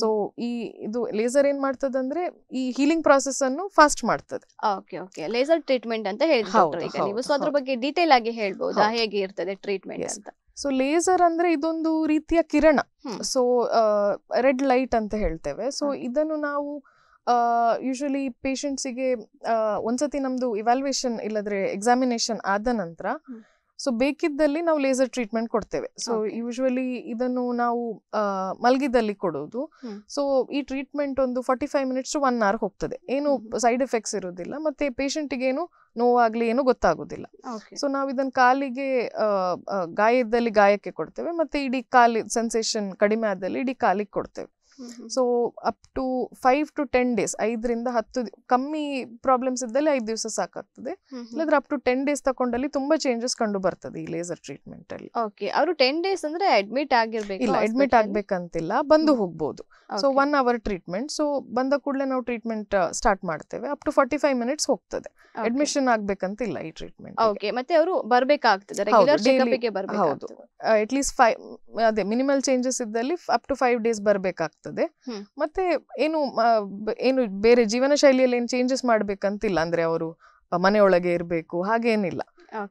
ಸೊ ಈ ಇದು ಲೇಸರ್ ಏನ್ ಮಾಡ್ತದೆ ಅಂದ್ರೆ ಈ ಹೀಲಿಂಗ್ ಪ್ರಾಸೆಸ್ ಅನ್ನು ಫಾಸ್ಟ್ ಮಾಡ್ತದೆ ಓಕೆ ಓಕೆ ಲೇಸರ್ ಟ್ರೀಟ್ಮೆಂಟ್ ಅಂತ ಹೇಳಿದ್ರೆ ನೀವು ಸೊ ಅದ್ರ ಬಗ್ಗೆ ಡೀಟೇಲ್ ಆಗಿ ಹೇಳ್ಬೋದಾ ಹೇಗೆ ಇರ್ತದೆ ಟ್ರೀಟ್ಮೆಂಟ್ ಅಂತ ಸೊ ಲೇಸರ್ ಅಂದ್ರೆ ಇದೊಂದು ರೀತಿಯ ಕಿರಣ ಸೊ ರೆಡ್ ಲೈಟ್ ಅಂತ ಹೇಳ್ತೇವೆ ಸೊ ಇದನ್ನು ನಾವು ಯೂಶಲಿ ಪೇಷಂಟ್ಸಿಗೆ ಒಂದ್ಸತಿ ನಮ್ದು ಇವ್ಯಾಲ್ಯೂಯೇಷನ್ ಇಲ್ಲದ್ರೆ ಎಕ್ಸಾಮಿನೇಷನ್ ಆದ ನಂತರ ಸೊ ಬೇಕಿದ್ದಲ್ಲಿ ನಾವು ಲೇಸರ್ ಟ್ರೀಟ್ಮೆಂಟ್ ಕೊಡ್ತೇವೆ ಸೊ ಯೂಶುವಲಿ ಇದನ್ನು ನಾವು ಮಲಗಿದಲ್ಲಿ ಕೊಡೋದು ಸೊ ಈ ಟ್ರೀಟ್ಮೆಂಟ್ ಒಂದು forty five minutes to one hour ಹೋಗ್ತದೆ ಏನು ಸೈಡ್ ಎಫೆಕ್ಟ್ಸ್ ಇರೋದಿಲ್ಲ ಮತ್ತೆ ಪೇಷಂಟಿಗೆ ಏನು ನೋವಾಗಲಿ ಏನೂ ಗೊತ್ತಾಗೋದಿಲ್ಲ ಸೊ ನಾವು ಇದನ್ನು ಕಾಲಿಗೆ ಗಾಯದಲ್ಲಿ ಗಾಯಕ್ಕೆ ಕೊಡ್ತೇವೆ ಮತ್ತೆ ಇಡೀ ಕಾಲಿ ಸೆನ್ಸೇಷನ್ ಕಡಿಮೆ ಆದಲ್ಲಿ ಇಡೀ ಕಾಲಿಗೆ ಕೊಡ್ತೇವೆ so up to five to ten days ಐದರಿಂದ ಹತ್ತು ಕಮ್ಮಿ ಪ್ರಾಬ್ಲಮ್ಸ್ ಇದ್ದಲ್ಲಿ ಐದು ದಿವಸ ಸಾಕಾಗ್ತದೆ ಇಲ್ಲಾದ್ರೆ ಅಪ್ ಟು ಟೆನ್ ಡೇಸ್ ತಕೊಂಡಲ್ಲಿ ತುಂಬಾ ಚೇಂಜಸ್ ಕಂಡು ಬರ್ತದೆ ಈ ಲೇಸರ್ ಟ್ರೀಟ್ಮೆಂಟ್ ಅಲ್ಲಿ ಓಕೆ ಅವರು ಟೆನ್ ಡೇಸ್ ಅಂದ್ರೆ ಅಡ್ಮಿಟ್ ಆಗಿರ್ಬೇಕು ಇಲ್ಲ ಅಡ್ಮಿಟ್ ಆಗ್ಬೇಕಂತಿಲ್ಲ ಬಂದು ಹೋಗ್ಬೋದು so one hour treatment so ಬಂದ ಕೂಡಲೇ ನಾವು ಟ್ರೀಟ್ಮೆಂಟ್ ಸ್ಟಾರ್ಟ್ ಮಾಡ್ತೇವೆ up to forty five minutes ಹೋಗ್ತದೆ ಅಡ್ಮಿಷನ್ ಆಗ್ಬೇಕಂತಿಲ್ಲ ಈ ಟ್ರೀಟ್ಮೆಂಟ್ ಓಕೆ ಮತ್ತೆ ಅವರು ಬರ್ಬೇಕಾಗ್ತದೆ ಹೌದು ಅಟ್ ಲೀಸ್ಟ್ ಫೈ ಅದೇ ಮಿನಿಮಲ್ ಚೇಂಜಸ್ ಇದ್ದಲ್ಲಿ ಅಪ್ ಟು ಫೈವ್ ಡೇಸ್ ಬರಬೇಕಾಗ್ತದೆ ಮತ್ತೆ ಏನು ಏನು ಬೇರೆ ಜೀವನ ಶೈಲಿಯಲ್ಲಿ ಏನು ಚೇಂಜಸ್ ಮಾಡಬೇಕಂತಿಲ್ಲ ಅಂದ್ರೆ ಅವರು ಮನೆಯೊಳಗೆ ಇರಬೇಕು ಹಾಗೇನಿಲ್ಲ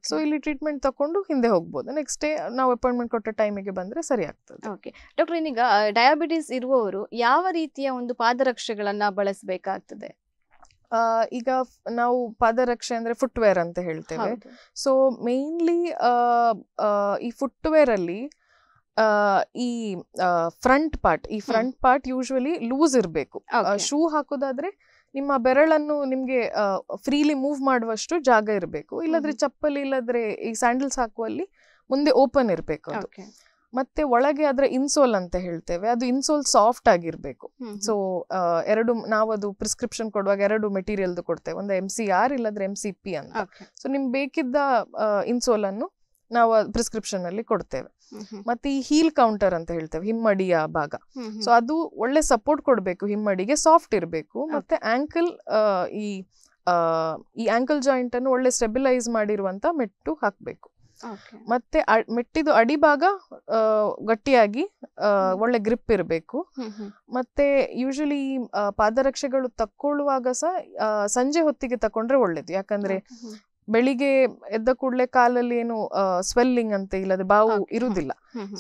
ಸೊ ಇಲ್ಲಿ ಟ್ರೀಟ್ಮೆಂಟ್ ತಕೊಂಡು ಹಿಂದೆ ಹೋಗ್ಬೋದು ನೆಕ್ಸ್ಟ್ ಡೇ ನಾವು ಅಪಾಯಿಂಟ್ಮೆಂಟ್ ಕೊಟ್ಟ ಟೈಮಿಗೆ ಬಂದ್ರೆ ಸರಿ ಆಗ್ತದೆ ಓಕೆ ಡಾಕ್ಟರ್ ಇನ್ನೀಗ ಡಯಾಬಿಟಿಸ್ ಇರುವವರು ಯಾವ ರೀತಿಯ ಒಂದು ಪಾದರಕ್ಷೆಗಳನ್ನ ಬಳಸಬೇಕಾಗ್ತದೆ ಈಗ ನಾವು ಪಾದರಕ್ಷೆ ಅಂದ್ರೆ ಫುಟ್ವೇರ್ ಅಂತ ಹೇಳ್ತೇವೆ ಸೊ ಮೇನ್ಲಿ ಈ ಫುಟ್ವೇರ್ ಅಲ್ಲಿ ಈ ಫ್ರಂಟ್ ಪಾರ್ಟ್ ಈ ಫ್ರಂಟ್ ಪಾರ್ಟ್ ಯೂಶುವಲಿ ಲೂಸ್ ಇರಬೇಕು ಶೂ ಹಾಕೋದಾದ್ರೆ ನಿಮ್ಮ ಬೆರಳನ್ನು ನಿಮಗೆ ಫ್ರೀಲಿ ಮೂವ್ ಮಾಡುವಷ್ಟು ಜಾಗ ಇರಬೇಕು ಇಲ್ಲದ್ರೆ ಚಪ್ಪಲಿ ಇಲ್ಲದ್ರೆ ಈ ಸ್ಯಾಂಡಲ್ಸ್ ಹಾಕುವಲ್ಲಿ ಮುಂದೆ ಓಪನ್ ಇರಬೇಕು ಅದು ಮತ್ತೆ ಒಳಗೆ ಅದರ ಇನ್ಸೋಲ್ ಅಂತ ಹೇಳ್ತೇವೆ ಅದು ಇನ್ಸೋಲ್ ಸಾಫ್ಟ್ ಆಗಿರಬೇಕು ಸೊ ಎರಡು ನಾವು ಅದು ಪ್ರಿಸ್ಕ್ರಿಪ್ಷನ್ ಕೊಡುವಾಗ ಎರಡು ಮೆಟೀರಿಯಲ್ ಕೊಡ್ತೇವೆ ಒಂದು ಎಂ ಸಿ ಆರ್ ಇಲ್ಲದ್ರೆ ಎಂ ಸಿ ಪಿ ಅಂತ ಸೊ ನಿಮ್ಗೆ ಬೇಕಿದ್ದ ಇನ್ಸೋಲ್ ಅನ್ನು ನಾವು ಪ್ರಿಸ್ಕ್ರಿಪ್ಷನ್ ಅಲ್ಲಿ ಕೊಡ್ತೇವೆ ಮತ್ತೆ ಈ ಹೀಲ್ ಕೌಂಟರ್ ಅಂತ ಹೇಳ್ತೇವೆ ಹಿಮ್ಮಡಿಯ ಭಾಗ ಸೊ ಅದು ಒಳ್ಳೆ ಸಪೋರ್ಟ್ ಕೊಡಬೇಕು ಹಿಮ್ಮಡಿಗೆ ಸಾಫ್ಟ್ ಇರಬೇಕು ಮತ್ತೆ ಆಂಕಲ್ ಈ ಈ ಆಂಕಲ್ ಜಾಯಿಂಟ್ ಅನ್ನು ಒಳ್ಳೆ ಸ್ಟೆಬಿಲೈಸ್ ಮಾಡಿರುವಂತ ಮೆಟ್ಟು ಹಾಕಬೇಕು ಮತ್ತೆ ಮೆಟ್ಟಿದು ಅಡಿಭಾಗ ಗಟ್ಟಿಯಾಗಿ ಒಳ್ಳೆ ಗ್ರಿಪ್ ಇರಬೇಕು ಮತ್ತೆ ಯೂಶಲಿ ಪಾದರಕ್ಷೆಗಳು ತಕ್ಕೊಳ್ಳುವಾಗ ಸಹ ಸಂಜೆ ಹೊತ್ತಿಗೆ ತಕೊಂಡ್ರೆ ಒಳ್ಳೇದು ಯಾಕಂದ್ರೆ ಬೆಳಿಗ್ಗೆ ಎದ್ದ ಕೂಡಲೇ ಕಾಲಲ್ಲಿ ಏನು ಸ್ವೆಲ್ಲಿಂಗ್ ಅಂತ ಇಲ್ಲದೆ ಬಾವು ಇರುವುದಿಲ್ಲ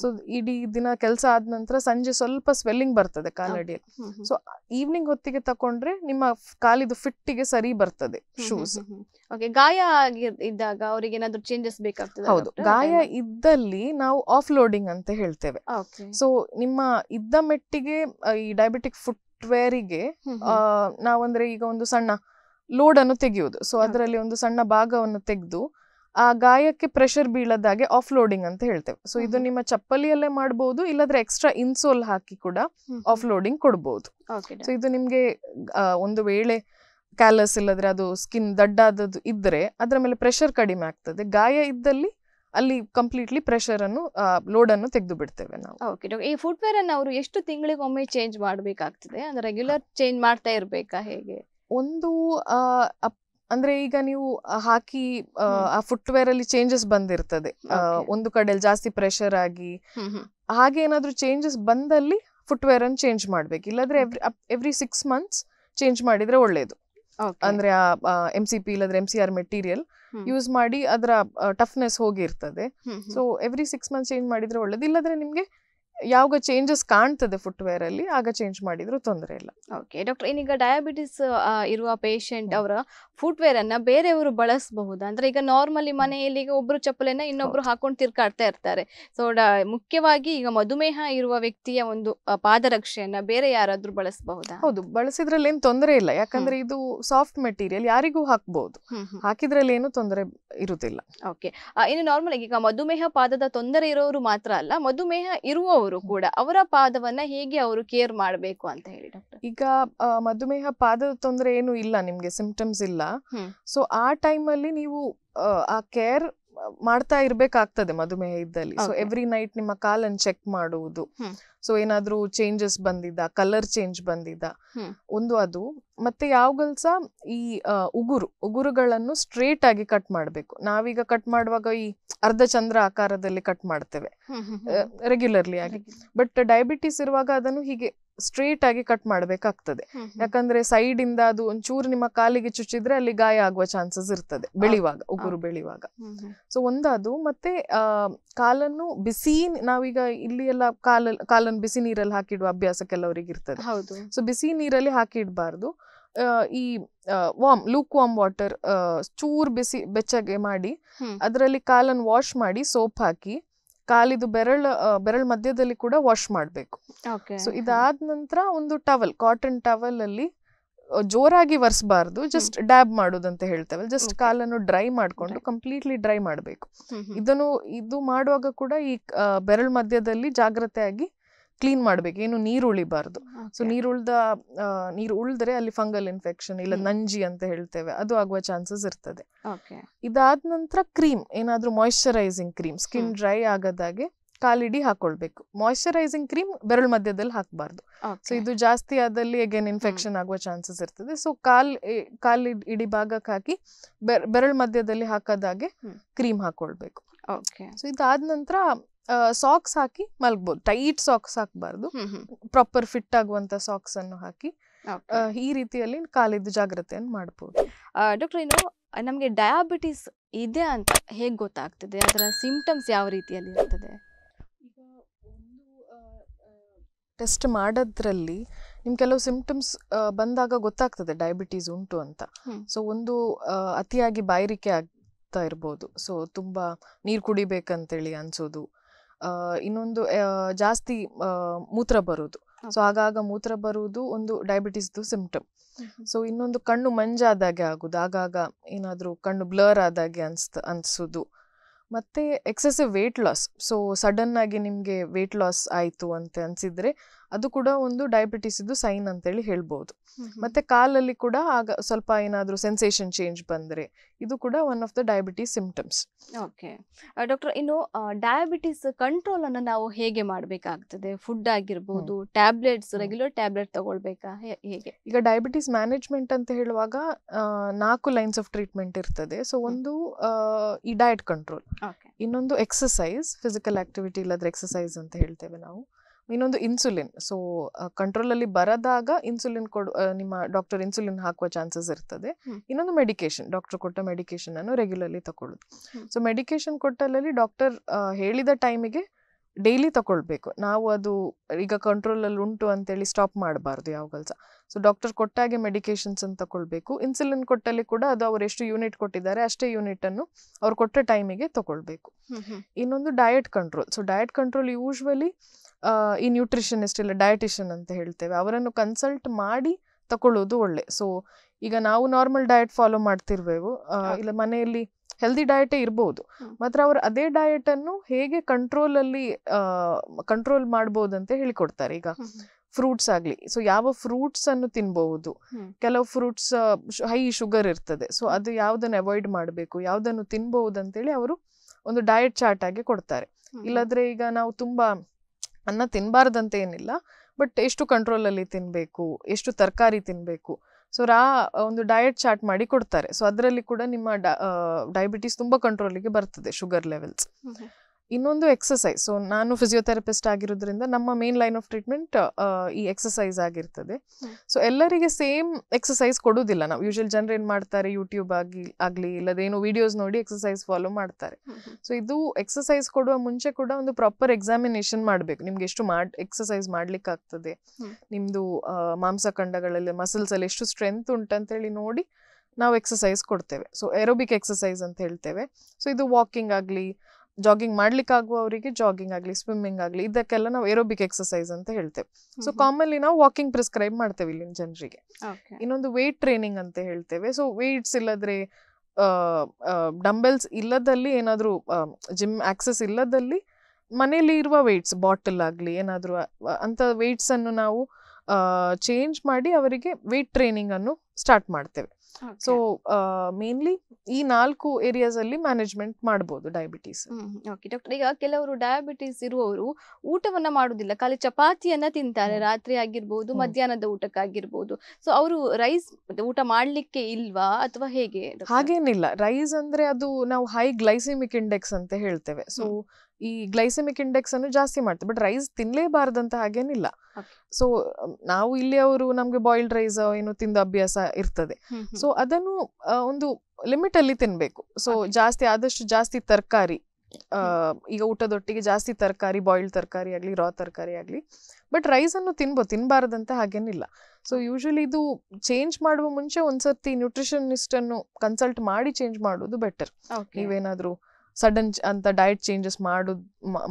ಸೊ ಇಡೀ ದಿನ ಕೆಲಸ ಆದ ನಂತರ ಸಂಜೆ ಸ್ವಲ್ಪ ಸ್ವೆಲ್ಲಿಂಗ್ ಬರ್ತದೆ ಕಾಲಡಿಯಲ್ಲಿ ಸೊ ಈವ್ನಿಂಗ್ ಹೊತ್ತಿಗೆ ತಕೊಂಡ್ರೆ ನಿಮ್ಮ ಕಾಲಿದು ಫಿಟ್ಟಿಗೆ ಸರಿ ಬರ್ತದೆ ಶೂಸ್ ಓಕೆ ಗಾಯ ಇದ್ದಾಗ ಅವರಿಗೆ ಏನಾದ್ರೂ ಚೇಂಜಸ್ ಬೇಕಾಗ್ತದೆ ಹೌದು ಗಾಯ ಇದ್ದಲ್ಲಿ ನಾವು ಆಫ್ ಲೋಡಿಂಗ್ ಅಂತ ಹೇಳ್ತೇವೆ ಸೊ ನಿಮ್ಮ ಇದ್ದ ಮೆಟ್ಟಿಗೆ ಈ ಡಯಾಬಿಟಿಕ್ ಫುಟ್ ವೇರಿಗೆ ನಾವಂದ್ರೆ ಈಗ ಒಂದು ಸಣ್ಣ ಲೋಡ್ ಅನ್ನು ತೆಗೆಯುವುದು ಸೊ ಅದರಲ್ಲಿ ಒಂದು ಸಣ್ಣ ಭಾಗವನ್ನು ತೆಗೆದು ಆ ಗಾಯಕ್ಕೆ ಪ್ರೆಷರ್ ಬೀಳದಾಗೆ ಆಫ್ ಲೋಡಿಂಗ್ ಅಂತ ಹೇಳ್ತೇವೆ ಸೊ ಇದು ನಿಮ್ಮ ಚಪ್ಪಲಿಯಲ್ಲೇ ಮಾಡಬಹುದು ಇಲ್ಲದ್ರೆ ಎಕ್ಸ್ಟ್ರಾ ಇನ್ಸೋಲ್ ಹಾಕಿ ಕೂಡ ಆಫ್ ಲೋಡಿಂಗ್ ಕೊಡಬಹುದು ಸೊ ಇದು ನಿಮಗೆ ಒಂದು ವೇಳೆ ಕ್ಯಾಲಸ್ ಇಲ್ಲದ್ರೆ ಅದು ಸ್ಕಿನ್ ದಡ್ಡಾದದ್ದು ಇದ್ರೆ ಅದರ ಮೇಲೆ ಪ್ರೆಷರ್ ಕಡಿಮೆ ಆಗ್ತದೆ ಗಾಯ ಇದ್ದಲ್ಲಿ ಅಲ್ಲಿ ಕಂಪ್ಲೀಟ್ಲಿ ಪ್ರೆಷರ್ ಅನ್ನು ಲೋಡ್ ಅನ್ನು ತೆಗೆದು ಬಿಡ್ತೇವೆ ನಾವು ಓಕೆ ಈ ಫುಟ್ವೇರ್ ಅನ್ನು ಅವರು ಎಷ್ಟು ತಿಂಗಳಿಗೊಮ್ಮೆ ಚೇಂಜ್ ಮಾಡಬೇಕಾಗ್ತದೆ ಅಂದ್ರೆ ರೆಗ್ಯುಲರ್ ಚೇಂಜ್ ಮಾಡ್ತಾ ಇರಬೇಕಾ ಹೇಗೆ ಒಂದು ಅಂದ್ರೆ ಈಗ ನೀವು ಹಾಕಿ ಆ ಫುಟ್ವೇರ್ ಅಲ್ಲಿ ಚೇಂಜಸ್ ಬಂದಿರ್ತದೆ ಒಂದು ಕಡೆಯಲ್ಲಿ ಜಾಸ್ತಿ ಪ್ರೆಷರ್ ಆಗಿ ಹಾಗೆ ಏನಾದ್ರೂ ಚೇಂಜಸ್ ಬಂದಲ್ಲಿ ಫುಟ್ವೇರ್ ಅನ್ನು ಚೇಂಜ್ ಮಾಡ್ಬೇಕು ಇಲ್ಲಾದ್ರೆ every every six months change ಮಾಡಿದ್ರೆ ಒಳ್ಳೇದು ಅಂದ್ರೆ ಆ M C P M C R material use ಮಾಡಿ ಅದರ ಟಫ್ನೆಸ್ ಹೋಗಿರ್ತದೆ so every six month change ಮಾಡಿದ್ರೆ ಒಳ್ಳೇದು ಇಲ್ಲಾದ್ರೆ ನಿಮ್ಗೆ ಯಾವಾಗ ಚೇಂಜಸ್ ಕಾಣ್ತದೆ ಫುಟ್ವೇರ್ ಅಲ್ಲಿ ಆಗ ಚೇಂಜ್ ಮಾಡಿದ್ರು ತೊಂದರೆ ಇಲ್ಲ ಓಕೆ ಡಾಕ್ಟರ್ ಈಗ ಡಯಾಬಿಟಿಸ್ ಇರುವ ಪೇಷಂಟ್ ಅವರ ಫುಟ್ವೇರ್ ಅನ್ನ ಬೇರೆಯವರು ಬಳಸಬಹುದು ಅಂದ್ರೆ ಈಗ ನಾರ್ಮಲಿ ಮನೆಯಲ್ಲಿ ಈಗ ಒಬ್ರು ಚಪ್ಪಲಿನ ಇನ್ನೊಬ್ರು ಹಾಕೊಂಡು ತಿರ್ಕಾಡ್ತಾ ಇರ್ತಾರೆ ಸೊ ಮುಖ್ಯವಾಗಿ ಈಗ ಮಧುಮೇಹ ಇರುವ ವ್ಯಕ್ತಿಯ ಒಂದು ಪಾದರಕ್ಷೆಯನ್ನ ಬೇರೆ ಯಾರಾದ್ರೂ ಬಳಸಬಹುದಾ ಹೌದು ಬಳಸಿದ್ರಲ್ಲಿ ಏನ್ ತೊಂದರೆ ಇಲ್ಲ ಯಾಕಂದ್ರೆ ಇದು ಸಾಫ್ಟ್ ಮೆಟೀರಿಯಲ್ ಯಾರಿಗೂ ಹಾಕಬಹುದು ಹಾಕಿದ್ರಲ್ಲಿ ಏನು ತೊಂದರೆ ಇರುವುದಿಲ್ಲ ಓಕೆ ಇನ್ನು ನಾರ್ಮಲ್ ಈಗ ಮಧುಮೇಹ ಪಾದದ ತೊಂದರೆ ಇರೋರು ಮಾತ್ರ ಅಲ್ಲ ಮಧುಮೇಹ ಇರುವವರು ಕೂಡ ಅವರ ಪಾದವನ್ನ ಹೇಗೆ ಅವರು ಕೇರ್ ಮಾಡಬೇಕು ಅಂತ ಹೇಳಿ ಡಾಕ್ಟರ್ ಈಗ ಮಧುಮೇಹ ಪಾದದ ತೊಂದರೆ ಏನು ಇಲ್ಲ ನಿಮ್ಗೆ ಸಿಂಪ್ಟಮ್ಸ್ ಇಲ್ಲ ಸೊ ಆ ಟೈಮ್ ಅಲ್ಲಿ ನೀವು ಆ ಕೇರ್ ಮಾಡ್ತಾ ಇರ್ಬೇಕಾಗ್ತದೆ ಮಧುಮೇಹ ಇದ್ದಲ್ಲಿ ಸೊ ಎವ್ರಿ ನೈಟ್ ನಿಮ್ಮ ಕಾಲನ್ನು ಚೆಕ್ ಮಾಡುವುದು ಸೊ ಏನಾದ್ರೂ ಚೇಂಜಸ್ ಬಂದಿದ್ದ ಕಲರ್ ಚೇಂಜ್ ಬಂದಿದ್ದ ಒಂದು ಅದು ಮತ್ತೆ ಯಾವಾಗಲ್ಸ ಈ ಉಗುರು ಉಗುರುಗಳನ್ನು ಸ್ಟ್ರೇಟ್ ಆಗಿ ಕಟ್ ಮಾಡಬೇಕು ನಾವೀಗ ಕಟ್ ಮಾಡುವಾಗ ಈ ಅರ್ಧ ಚಂದ್ರ ಆಕಾರದಲ್ಲಿ ಕಟ್ ಮಾಡ್ತೇವೆ ರೆಗ್ಯುಲರ್ಲಿ ಆಗಿ ಬಟ್ ಡಯಾಬಿಟಿಸ್ ಇರುವಾಗ ಅದನ್ನು ಹೀಗೆ ಸ್ಟ್ರೇಟ್ ಆಗಿ ಕಟ್ ಮಾಡಬೇಕಾಗ್ತದೆ ಯಾಕಂದ್ರೆ ಸೈಡ್ ಇಂದ ಅದು ಒಂಚೂರು ನಿಮ್ಮ ಕಾಲಿಗೆ ಚುಚ್ಚಿದ್ರೆ ಅಲ್ಲಿ ಗಾಯ ಆಗುವ ಚಾನ್ಸಸ್ ಇರ್ತದೆ ಬೆಳಿವಾಗ ಉಗುರು ಬೆಳಿವಾಗ ಸೊ ಒಂದದು ಮತ್ತೆ ಕಾಲನ್ನು ಬಿಸಿ ನಾವೀಗ ಇಲ್ಲಿ ಎಲ್ಲ ಕಾಲ ಕಾಲನ್ನು ಬಿಸಿ ನೀರಲ್ಲಿ ಹಾಕಿಡುವ ಅಭ್ಯಾಸ ಕೆಲವರಿಗೆ ಇರ್ತದೆ ಸೊ ಬಿಸಿ ನೀರಲ್ಲಿ ಹಾಕಿಡಬಾರ್ದು ಈ ವಾಮ್ ಲೂಕ್ ವಾಮ್ ವಾಟರ್ ಚೂರ್ ಬಿಸಿ ಬೆಚ್ಚಗೆ ಮಾಡಿ ಅದರಲ್ಲಿ ಕಾಲನ್ನು ವಾಶ್ ಮಾಡಿ ಸೋಪ್ ಹಾಕಿ ಕಾಲಿದು ಬೆರಳ ಬೆರಳ ಮಧ್ಯದಲ್ಲಿ ಕೂಡ ವಾಶ್ ಮಾಡಬೇಕು ಸೊ ಇದಾದ ನಂತರ ಒಂದು ಟವಲ್ ಕಾಟನ್ ಟವಲ್ ಅಲ್ಲಿ ಜೋರಾಗಿ ಒರೆಸಬಾರ್ದು ಜಸ್ಟ್ ಡ್ಯಾಬ್ ಮಾಡೋದಂತ ಹೇಳ್ತೇವೆ ಜಸ್ಟ್ ಕಾಲನ್ನು ಡ್ರೈ ಮಾಡಿಕೊಂಡು ಕಂಪ್ಲೀಟ್ಲಿ ಡ್ರೈ ಮಾಡಬೇಕು ಇದನ್ನು ಇದು ಮಾಡುವಾಗ ಕೂಡ ಈ ಬೆರಳು ಮಧ್ಯದಲ್ಲಿ ಜಾಗ್ರತೆಯಾಗಿ ಕ್ಲೀನ್ ಮಾಡಬೇಕು ಏನು ನೀರು ಉಳಿಬಾರ್ದು ಸೊ ನೀರು ಉಳ್ದ ನೀರು ಉಳಿದ್ರೆ ಅಲ್ಲಿ ಫಂಗಲ್ ಇನ್ಫೆಕ್ಷನ್ ಇಲ್ಲ ನಂಜಿ ಅಂತ ಹೇಳ್ತೇವೆ ಅದು ಆಗುವ ಚಾನ್ಸಸ್ ಇರ್ತದೆ ಇದಾದ ನಂತರ ಕ್ರೀಮ್ ಏನಾದ್ರೂ ಮಾಯಶ್ಚರೈಸಿಂಗ್ ಕ್ರೀಮ್ ಸ್ಕಿನ್ ಡ್ರೈ ಆಗದಾಗೆ ಕಾಲಿಡಿ ಹಾಕೊಳ್ಬೇಕು ಮಾಯಶ್ಚರೈಸಿಂಗ್ ಕ್ರೀಮ್ ಬೆರಳ್ ಮಧ್ಯದಲ್ಲಿ ಹಾಕಬಾರ್ದು ಸೊ ಇದು ಜಾಸ್ತಿ ಆದಲ್ಲಿ ಅಗೇನ್ ಇನ್ಫೆಕ್ಷನ್ ಆಗುವ ಚಾನ್ಸಸ್ ಇರ್ತದೆ ಸೊ ಕಾಲ್ ಕಾಲ್ ಇಡಿ ಭಾಗಕ್ಕೆ ಹಾಕಿ ಬೆರಳ್ ಮಧ್ಯದಲ್ಲಿ ಹಾಕದಾಗೆ ಕ್ರೀಮ್ ಹಾಕೊಳ್ಬೇಕು ಸೊ ಇದಾದ ನಂತರ ಸಾಕ್ಸ್ ಹಾಕಿ ಮಲಗ್ಬೋದು ಟೈಟ್ ಸಾಕ್ಸ್ ಹಾಕಬಾರ್ದು ಪ್ರಾಪರ್ ಫಿಟ್ ಆಗುವಂತ ಸಾಕ್ಸ್ ಅನ್ನು ಹಾಕಿ ಈ ರೀತಿಯಲ್ಲಿ ಕಾಲಿದ್ದ ಜಾಗ್ರತೆಯನ್ನು ಮಾಡಬಹುದು ಡಾಕ್ಟರ್ ಇನ್ನು ನಮಗೆ ಡಯಾಬಿಟಿಸ್ ಇದೆ ಅಂತ ಹೇಗೆ ಗೊತ್ತಾಗ್ತದೆ ಅದರ ಸಿಂಪ್ಟಮ್ಸ್ ಯಾವ ರೀತಿಯಲ್ಲಿ ಇರ್ತದೆ ಟೆಸ್ಟ್ ಮಾಡೋದ್ರಲ್ಲಿ ನಿಮ್ ಕೆಲವು ಸಿಂಪ್ಟಮ್ಸ್ ಬಂದಾಗ ಗೊತ್ತಾಗ್ತದೆ ಡಯಾಬಿಟೀಸ್ ಉಂಟು ಅಂತ ಸೊ ಒಂದು ಅತಿಯಾಗಿ ಬಾಯಿರಿಕೆ ಆಗ್ತಾ ಇರ್ಬೋದು ಸೊ ತುಂಬಾ ನೀರು ಕುಡಿಬೇಕಂತೇಳಿ ಅನ್ಸೋದು ಇನ್ನೊಂದು ಜಾಸ್ತಿ ಮೂತ್ರ ಬರುವುದು ಸೊ ಆಗಾಗ ಮೂತ್ರ ಬರುವುದು ಒಂದು ಡಯಾಬಿಟಿಸ್ದು ಸಿಂಪ್ಟಮ್ ಸೊ ಇನ್ನೊಂದು ಕಣ್ಣು ಮಂಜಾದಾಗೆ ಆಗುದು ಆಗಾಗ ಏನಾದ್ರೂ ಕಣ್ಣು ಬ್ಲರ್ ಆದಾಗೆ ಅನ್ಸ್ತ ಅನ್ಸೋದು ಮತ್ತೆ ಎಕ್ಸೆಸಿವ್ ವೇಟ್ ಲಾಸ್ ಸೊ ಆಗಿ ನಿಮಗೆ ವೇಟ್ ಲಾಸ್ ಆಯ್ತು ಅಂತ ಅನ್ಸಿದ್ರೆ ಅದು ಕೂಡ ಒಂದು ಡಯಾಬಿಟಿಸ್ ಇದು ಸೈನ್ ಹೇಳಿ ಹೇಳ್ಬೋದು ಮತ್ತೆ ಕಾಲಲ್ಲಿ ಕೂಡ ಆಗ ಸ್ವಲ್ಪ ಏನಾದರೂ ಸೆನ್ಸೇಷನ್ ಚೇಂಜ್ ಬಂದ್ರೆ ಇದು ಕೂಡ one of the diabetes symptoms okay doctor ಇನ್ನು ಡಯಾಬಿಟಿಸ್ ಕಂಟ್ರೋಲ್ ಅನ್ನು ನಾವು ಹೇಗೆ ಮಾಡಬೇಕಾಗ್ತದೆ ಫುಡ್ ಆಗಿರ್ಬೋದು ಟ್ಯಾಬ್ಲೆಟ್ಸ್ ರೆಗ್ಯುಲರ್ ಟ್ಯಾಬ್ಲೆಟ್ ತಗೊಳ್ಬೇಕಾ ಹೇಗೆ ಈಗ ಡಯಾಬಿಟಿಸ್ ಮ್ಯಾನೇಜ್ಮೆಂಟ್ ಅಂತ ಹೇಳುವಾಗ ನಾಲ್ಕು ಲೈನ್ಸ್ ಆಫ್ ಟ್ರೀಟ್ಮೆಂಟ್ ಇರ್ತದೆ ಸೊ ಒಂದು ಈ ಡಯಟ್ ಕಂಟ್ರೋಲ್ ಇನ್ನೊಂದು ಎಕ್ಸಸೈಸ್ ಫಿಸಿಕಲ್ ಆಕ್ಟಿವಿಟಿ ಇಲ್ಲಾದ್ರೆ ಎಕ್ಸಸೈಸ್ ಅಂತ ಹೇಳ್ತೇವೆ ನಾವು ಇನ್ನೊಂದು ಇನ್ಸುಲಿನ್ ಸೊ ಕಂಟ್ರೋಲಲ್ಲಿ ಬರದಾಗ ಇನ್ಸುಲಿನ್ ಕೊಡು ನಿಮ್ಮ ಡಾಕ್ಟರ್ ಇನ್ಸುಲಿನ್ ಹಾಕುವ ಚಾನ್ಸಸ್ ಇರ್ತದೆ ಇನ್ನೊಂದು ಮೆಡಿಕೇಶನ್ ಡಾಕ್ಟರ್ ಕೊಟ್ಟ ಮೆಡಿಕೇಶನ್ ಅನ್ನು ರೆಗ್ಯುಲರ್ಲಿ ತಗೊಳ್ಳೋದು ಸೊ ಮೆಡಿಕೇಶನ್ ಕೊಟ್ಟಲ್ಲಿ ಡಾಕ್ಟರ್ ಹೇಳಿದ ಟೈಮಿಗೆ ಡೈಲಿ ತಗೊಳ್ಬೇಕು ನಾವು ಅದು ಈಗ ಕಂಟ್ರೋಲಲ್ಲಿ ಉಂಟು ಅಂತ ಹೇಳಿ ಸ್ಟಾಪ್ ಮಾಡಬಾರ್ದು ಯಾವ ಕೆಲಸ ಸೊ ಡಾಕ್ಟರ್ ಕೊಟ್ಟಾಗೆ ಅನ್ನು ತಗೊಳ್ಬೇಕು ಇನ್ಸುಲಿನ್ ಕೊಟ್ಟಲ್ಲಿ ಕೂಡ ಅದು ಅವ್ರು ಎಷ್ಟು ಯೂನಿಟ್ ಕೊಟ್ಟಿದ್ದಾರೆ ಅಷ್ಟೇ ಯೂನಿಟ್ ಅನ್ನು ಅವ್ರು ಕೊಟ್ಟ ಟೈಮಿಗೆ ತಗೊಳ್ಬೇಕು ಇನ್ನೊಂದು diet control so diet control usually ಈ ನ್ಯೂಟ್ರಿಷನಿಸ್ಟ್ ಇಲ್ಲ ಡಯಟಿಷಿಯನ್ ಅಂತ ಹೇಳ್ತೇವೆ ಅವರನ್ನು ಕನ್ಸಲ್ಟ್ ಮಾಡಿ ತಗೊಳ್ಳೋದು ಒಳ್ಳೆ ಸೊ ಈಗ ನಾವು ನಾರ್ಮಲ್ ಡಯಟ್ ಫಾಲೋ ಮಾಡ್ತಿರ್ಬೇಕು ಇಲ್ಲ ಮನೆಯಲ್ಲಿ ಹೆಲ್ದಿ ಡಯಟೇ ಇರ್ಬೋದು ಮಾತ್ರ ಅವರು ಅದೇ ಡಯಟನ್ನು ಹೇಗೆ ಕಂಟ್ರೋಲಲ್ಲಿ ಕಂಟ್ರೋಲ್ ಮಾಡ್ಬೋದು ಅಂತ ಹೇಳಿಕೊಡ್ತಾರೆ ಈಗ ಫ್ರೂಟ್ಸ್ ಆಗಲಿ ಸೊ ಯಾವ ಫ್ರೂಟ್ಸ್ ಅನ್ನು ತಿನ್ಬಹುದು ಕೆಲವು ಫ್ರೂಟ್ಸ್ ಹೈ ಶುಗರ್ ಇರ್ತದೆ ಸೊ ಅದು ಯಾವ್ದನ್ನು ಅವಾಯ್ಡ್ ಮಾಡಬೇಕು ಯಾವ್ದನ್ನು ತಿನ್ಬಹುದು ಅಂತೇಳಿ ಅವರು ಒಂದು ಡಯಟ್ ಚಾರ್ಟ್ ಆಗಿ ಕೊಡ್ತಾರೆ ಇಲ್ಲಾಂದ್ರೆ ಈಗ ನಾವು ತುಂಬಾ ಅನ್ನ ತಿನ್ಬಾರ್ದಂತ ಏನಿಲ್ಲ ಬಟ್ ಎಷ್ಟು ಕಂಟ್ರೋಲಲ್ಲಿ ತಿನ್ಬೇಕು ಎಷ್ಟು ತರಕಾರಿ ತಿನ್ಬೇಕು ಸೊ ರಾ ಒಂದು ಡಯಟ್ ಚಾರ್ಟ್ ಮಾಡಿ ಕೊಡ್ತಾರೆ ಸೊ ಅದರಲ್ಲಿ ಕೂಡ ನಿಮ್ಮ ಡಯಾಬಿಟೀಸ್ ತುಂಬ ಕಂಟ್ರೋಲಿಗೆ ಬರ್ತದೆ ಶುಗರ್ ಲೆವೆಲ್ಸ್ ಇನ್ನೊಂದು ಎಕ್ಸಸೈಸ್ ಸೊ ನಾನು ಫಿಸಿಯೋಥೆರಪಿಸ್ಟ್ ಆಗಿರೋದ್ರಿಂದ ನಮ್ಮ ಮೇನ್ ಲೈನ್ ಆಫ್ ಟ್ರೀಟ್ಮೆಂಟ್ ಈ ಎಕ್ಸಸೈಸ್ ಆಗಿರ್ತದೆ ಸೊ ಎಲ್ಲರಿಗೆ ಸೇಮ್ ಎಕ್ಸಸೈಸ್ ಕೊಡೋದಿಲ್ಲ ನಾವು ಯೂಶಲ್ ಜನರು ಏನು ಮಾಡ್ತಾರೆ ಯೂಟ್ಯೂಬ್ ಆಗಿ ಆಗಲಿ ಇಲ್ಲದೇನು ವಿಡಿಯೋಸ್ ನೋಡಿ ಎಕ್ಸಸೈಸ್ ಫಾಲೋ ಮಾಡ್ತಾರೆ ಸೊ ಇದು ಎಕ್ಸಸೈಸ್ ಕೊಡುವ ಮುಂಚೆ ಕೂಡ ಒಂದು ಪ್ರಾಪರ್ ಎಕ್ಸಾಮಿನೇಷನ್ ಮಾಡಬೇಕು ನಿಮ್ಗೆ ಎಷ್ಟು ಮಾಡ್ ಎಕ್ಸಸೈಸ್ ಮಾಡ್ಲಿಕ್ಕೆ ಆಗ್ತದೆ ನಿಮ್ಮದು ಮಾಂಸಖಂಡಗಳಲ್ಲಿ ಮಸಲ್ಸ್ ಅಲ್ಲಿ ಎಷ್ಟು ಸ್ಟ್ರೆಂತ್ ಹೇಳಿ ನೋಡಿ ನಾವು ಎಕ್ಸಸೈಸ್ ಕೊಡ್ತೇವೆ ಸೊ ಏರೋಬಿಕ್ ಎಕ್ಸಸೈಸ್ ಅಂತ ಹೇಳ್ತೇವೆ ಸೊ ಇದು ವಾಕಿಂಗ್ ಆಗಲಿ ಜಾಗಿಂಗ್ ಅವರಿಗೆ ಜಾಗಿಂಗ್ ಆಗಲಿ ಸ್ವಿಮ್ಮಿಂಗ್ ಆಗಲಿ ಇದಕ್ಕೆಲ್ಲ ನಾವು ಏರೋಬಿಕ್ ಎಕ್ಸಸೈಸ್ ಅಂತ ಹೇಳ್ತೇವೆ ಸೊ ಕಾಮನ್ಲಿ ನಾವು ವಾಕಿಂಗ್ ಪ್ರಿಸ್ಕ್ರೈಬ್ ಮಾಡ್ತೇವೆ ಇಲ್ಲಿನ ಜನರಿಗೆ ಇನ್ನೊಂದು ವೆಯ್ಟ್ ಟ್ರೈನಿಂಗ್ ಅಂತ ಹೇಳ್ತೇವೆ ಸೊ ವೆಯ್ಟ್ಸ್ ಇಲ್ಲದ್ರೆ ಡಂಬೆಲ್ಸ್ ಇಲ್ಲದಲ್ಲಿ ಏನಾದರೂ ಜಿಮ್ ಆಕ್ಸೆಸ್ ಇಲ್ಲದಲ್ಲಿ ಮನೆಯಲ್ಲಿ ಇರುವ ವೆಯ್ಟ್ಸ್ ಬಾಟಲ್ ಆಗಲಿ ಏನಾದರೂ ಅಂಥ ವೆಯ್ಟ್ಸನ್ನು ನಾವು ಚೇಂಜ್ ಮಾಡಿ ಅವರಿಗೆ ವೆಯ್ಟ್ ಟ್ರೈನಿಂಗನ್ನು ಸ್ಟಾರ್ಟ್ ಮಾಡ್ತೇವೆ ಸೊ ಮೇನ್ಲಿ uh, ಈ ನಾಲ್ಕು ಏರಿಯಾಸ್ ಅಲ್ಲಿ ಮ್ಯಾನೇಜ್ಮೆಂಟ್ ಮಾಡಬಹುದು ಡಯಾಬಿಟೀಸ್ ಓಕೆ ಡಾಕ್ಟರ್ ಈಗ ಕೆಲವರು ಡಯಾಬಿಟೀಸ್ ಇರುವವರು ಊಟವನ್ನ ಮಾಡುವುದಿಲ್ಲ ಖಾಲಿ ಚಪಾತಿಯನ್ನ ತಿಂತಾರೆ ರಾತ್ರಿ ಆಗಿರ್ಬೋದು ಮಧ್ಯಾಹ್ನದ ಊಟಕ್ಕಾಗಿರ್ಬೋದು ಸೊ ಅವರು ರೈಸ್ ಊಟ ಮಾಡ್ಲಿಕ್ಕೆ ಇಲ್ವಾ ಅಥವಾ ಹೇಗೆ ಹಾಗೇನಿಲ್ಲ ರೈಸ್ ಅಂದ್ರೆ ಅದು ನಾವು ಹೈ ಗ್ಲೈಸಿಮಿಕ್ ಇಂಡೆಕ್ಸ್ ಅಂತ ಹೇಳ್ತೇವೆ ಸೊ ಈ ಗ್ಲೈಸೆಮಿಕ್ ಇಂಡೆಕ್ಸ್ ಅನ್ನು ಜಾಸ್ತಿ ಮಾಡ್ತದೆ ಬಟ್ ರೈಸ್ ತಿನ್ನಲೇಬಾರ್ದಂತ ಹಾಗೇನಿಲ್ಲ ಸೊ ನಾವು ಇಲ್ಲಿ ಅವರು ನಮ್ಗೆ ಬಾಯ್ಲ್ಡ್ ರೈಸ್ ಏನು ತಿಂದ ಅಭ್ಯಾಸ ಇರ್ತದೆ ಸೊ ಅದನ್ನು ಒಂದು ಲಿಮಿಟ್ ಅಲ್ಲಿ ತಿನ್ಬೇಕು ಸೊ ಜಾಸ್ತಿ ಆದಷ್ಟು ಜಾಸ್ತಿ ತರಕಾರಿ ಈಗ ಊಟದೊಟ್ಟಿಗೆ ಜಾಸ್ತಿ ತರಕಾರಿ ಬಾಯ್ಲ್ಡ್ ತರಕಾರಿ ಆಗಲಿ ರಾ ತರಕಾರಿ ಆಗಲಿ ಬಟ್ ರೈಸ್ ಅನ್ನು ತಿನ್ಬೋದು ತಿನ್ಬಾರ್ದಂತ ಹಾಗೇನಿಲ್ಲ ಸೊ ಯೂಶಲಿ ಇದು ಚೇಂಜ್ ಮಾಡುವ ಮುಂಚೆ ಒಂದ್ಸರ್ತಿ ನ್ಯೂಟ್ರಿಷನಿಸ್ಟ್ ಅನ್ನು ಕನ್ಸಲ್ಟ್ ಮಾಡಿ ಚೇಂಜ್ ಮಾಡೋದು ಬೆಟರ್ ನೀವೇನಾದ್ರೂ ಸಡನ್ ಅಂತ ಡಯಟ್ ಚೇಂಜಸ್ ಮಾಡೋದು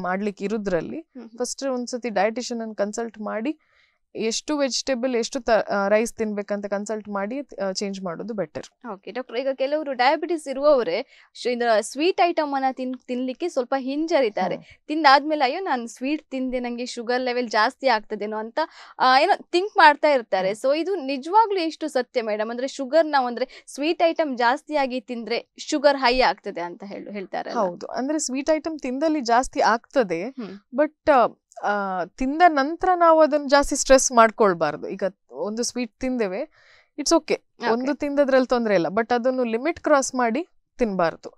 ಮಾಡ್ಲಿಕ್ಕೆ ಇರೋದ್ರಲ್ಲಿ ಫಸ್ಟ್ ಒಂದ್ಸತಿ ಡಯಟಿಷಿಯನ್ ಕನ್ಸಲ್ಟ್ ಮಾಡಿ ಎಷ್ಟು ವೆಜಿಟೇಬಲ್ ಎಷ್ಟು ರೈಸ್ ತಿನ್ಬೇಕಂತ ಕನ್ಸಲ್ಟ್ ಮಾಡಿ ಚೇಂಜ್ ಮಾಡೋದು ಬೆಟರ್ ಓಕೆ ಡಾಕ್ಟರ್ ಈಗ ಕೆಲವರು ಡಯಾಬಿಟಿಸ್ ಇರುವವರೇ ಸ್ವೀಟ್ ಐಟಮ್ ಅನ್ನ ತಿನ್ಲಿಕ್ಕೆ ಸ್ವಲ್ಪ ಹಿಂಜರಿತಾರೆ ತಿಂದಾದ್ಮೇಲೆ ಅಯ್ಯೋ ನಾನು ಸ್ವೀಟ್ ತಿಂದೆ ನಂಗೆ ಶುಗರ್ ಲೆವೆಲ್ ಜಾಸ್ತಿ ಆಗ್ತದೇನೋ ಅಂತ ಏನೋ ಥಿಂಕ್ ಮಾಡ್ತಾ ಇರ್ತಾರೆ ಸೊ ಇದು ನಿಜವಾಗ್ಲೂ ಎಷ್ಟು ಸತ್ಯ ಮೇಡಮ್ ಅಂದ್ರೆ ಶುಗರ್ ನಾವು ಅಂದ್ರೆ ಸ್ವೀಟ್ ಐಟಮ್ ಜಾಸ್ತಿ ಆಗಿ ತಿಂದ್ರೆ ಶುಗರ್ ಹೈ ಆಗ್ತದೆ ಅಂತ ಹೇಳಿ ಹೇಳ್ತಾರೆ ಹೌದು ಅಂದ್ರೆ ಸ್ವೀಟ್ ಐಟಮ್ ತಿಂದಲ್ಲಿ ಜಾಸ್ತಿ ಆಗ್ತದೆ ಬಟ್ ತಿಂದ ನಂತರ ನಾವು ಅದನ್ನ ಜಾಸ್ತಿ ಸ್ಟ್ರೆಸ್ ಮಾಡ್ಕೊಳ್ಬಾರ್ದು ಈಗ ಒಂದು ಸ್ವೀಟ್ ತಿಂದೇವೆ ಇಟ್ಸ್ ಓಕೆ ಒಂದು ತಿಂದದ್ರಲ್ಲಿ ತೊಂದರೆ ಇಲ್ಲ ಬಟ್ ಅದನ್ನು ಲಿಮಿಟ್ ಕ್ರಾಸ್ ಮಾಡಿ ತಿನ್ಬಾರ್ದು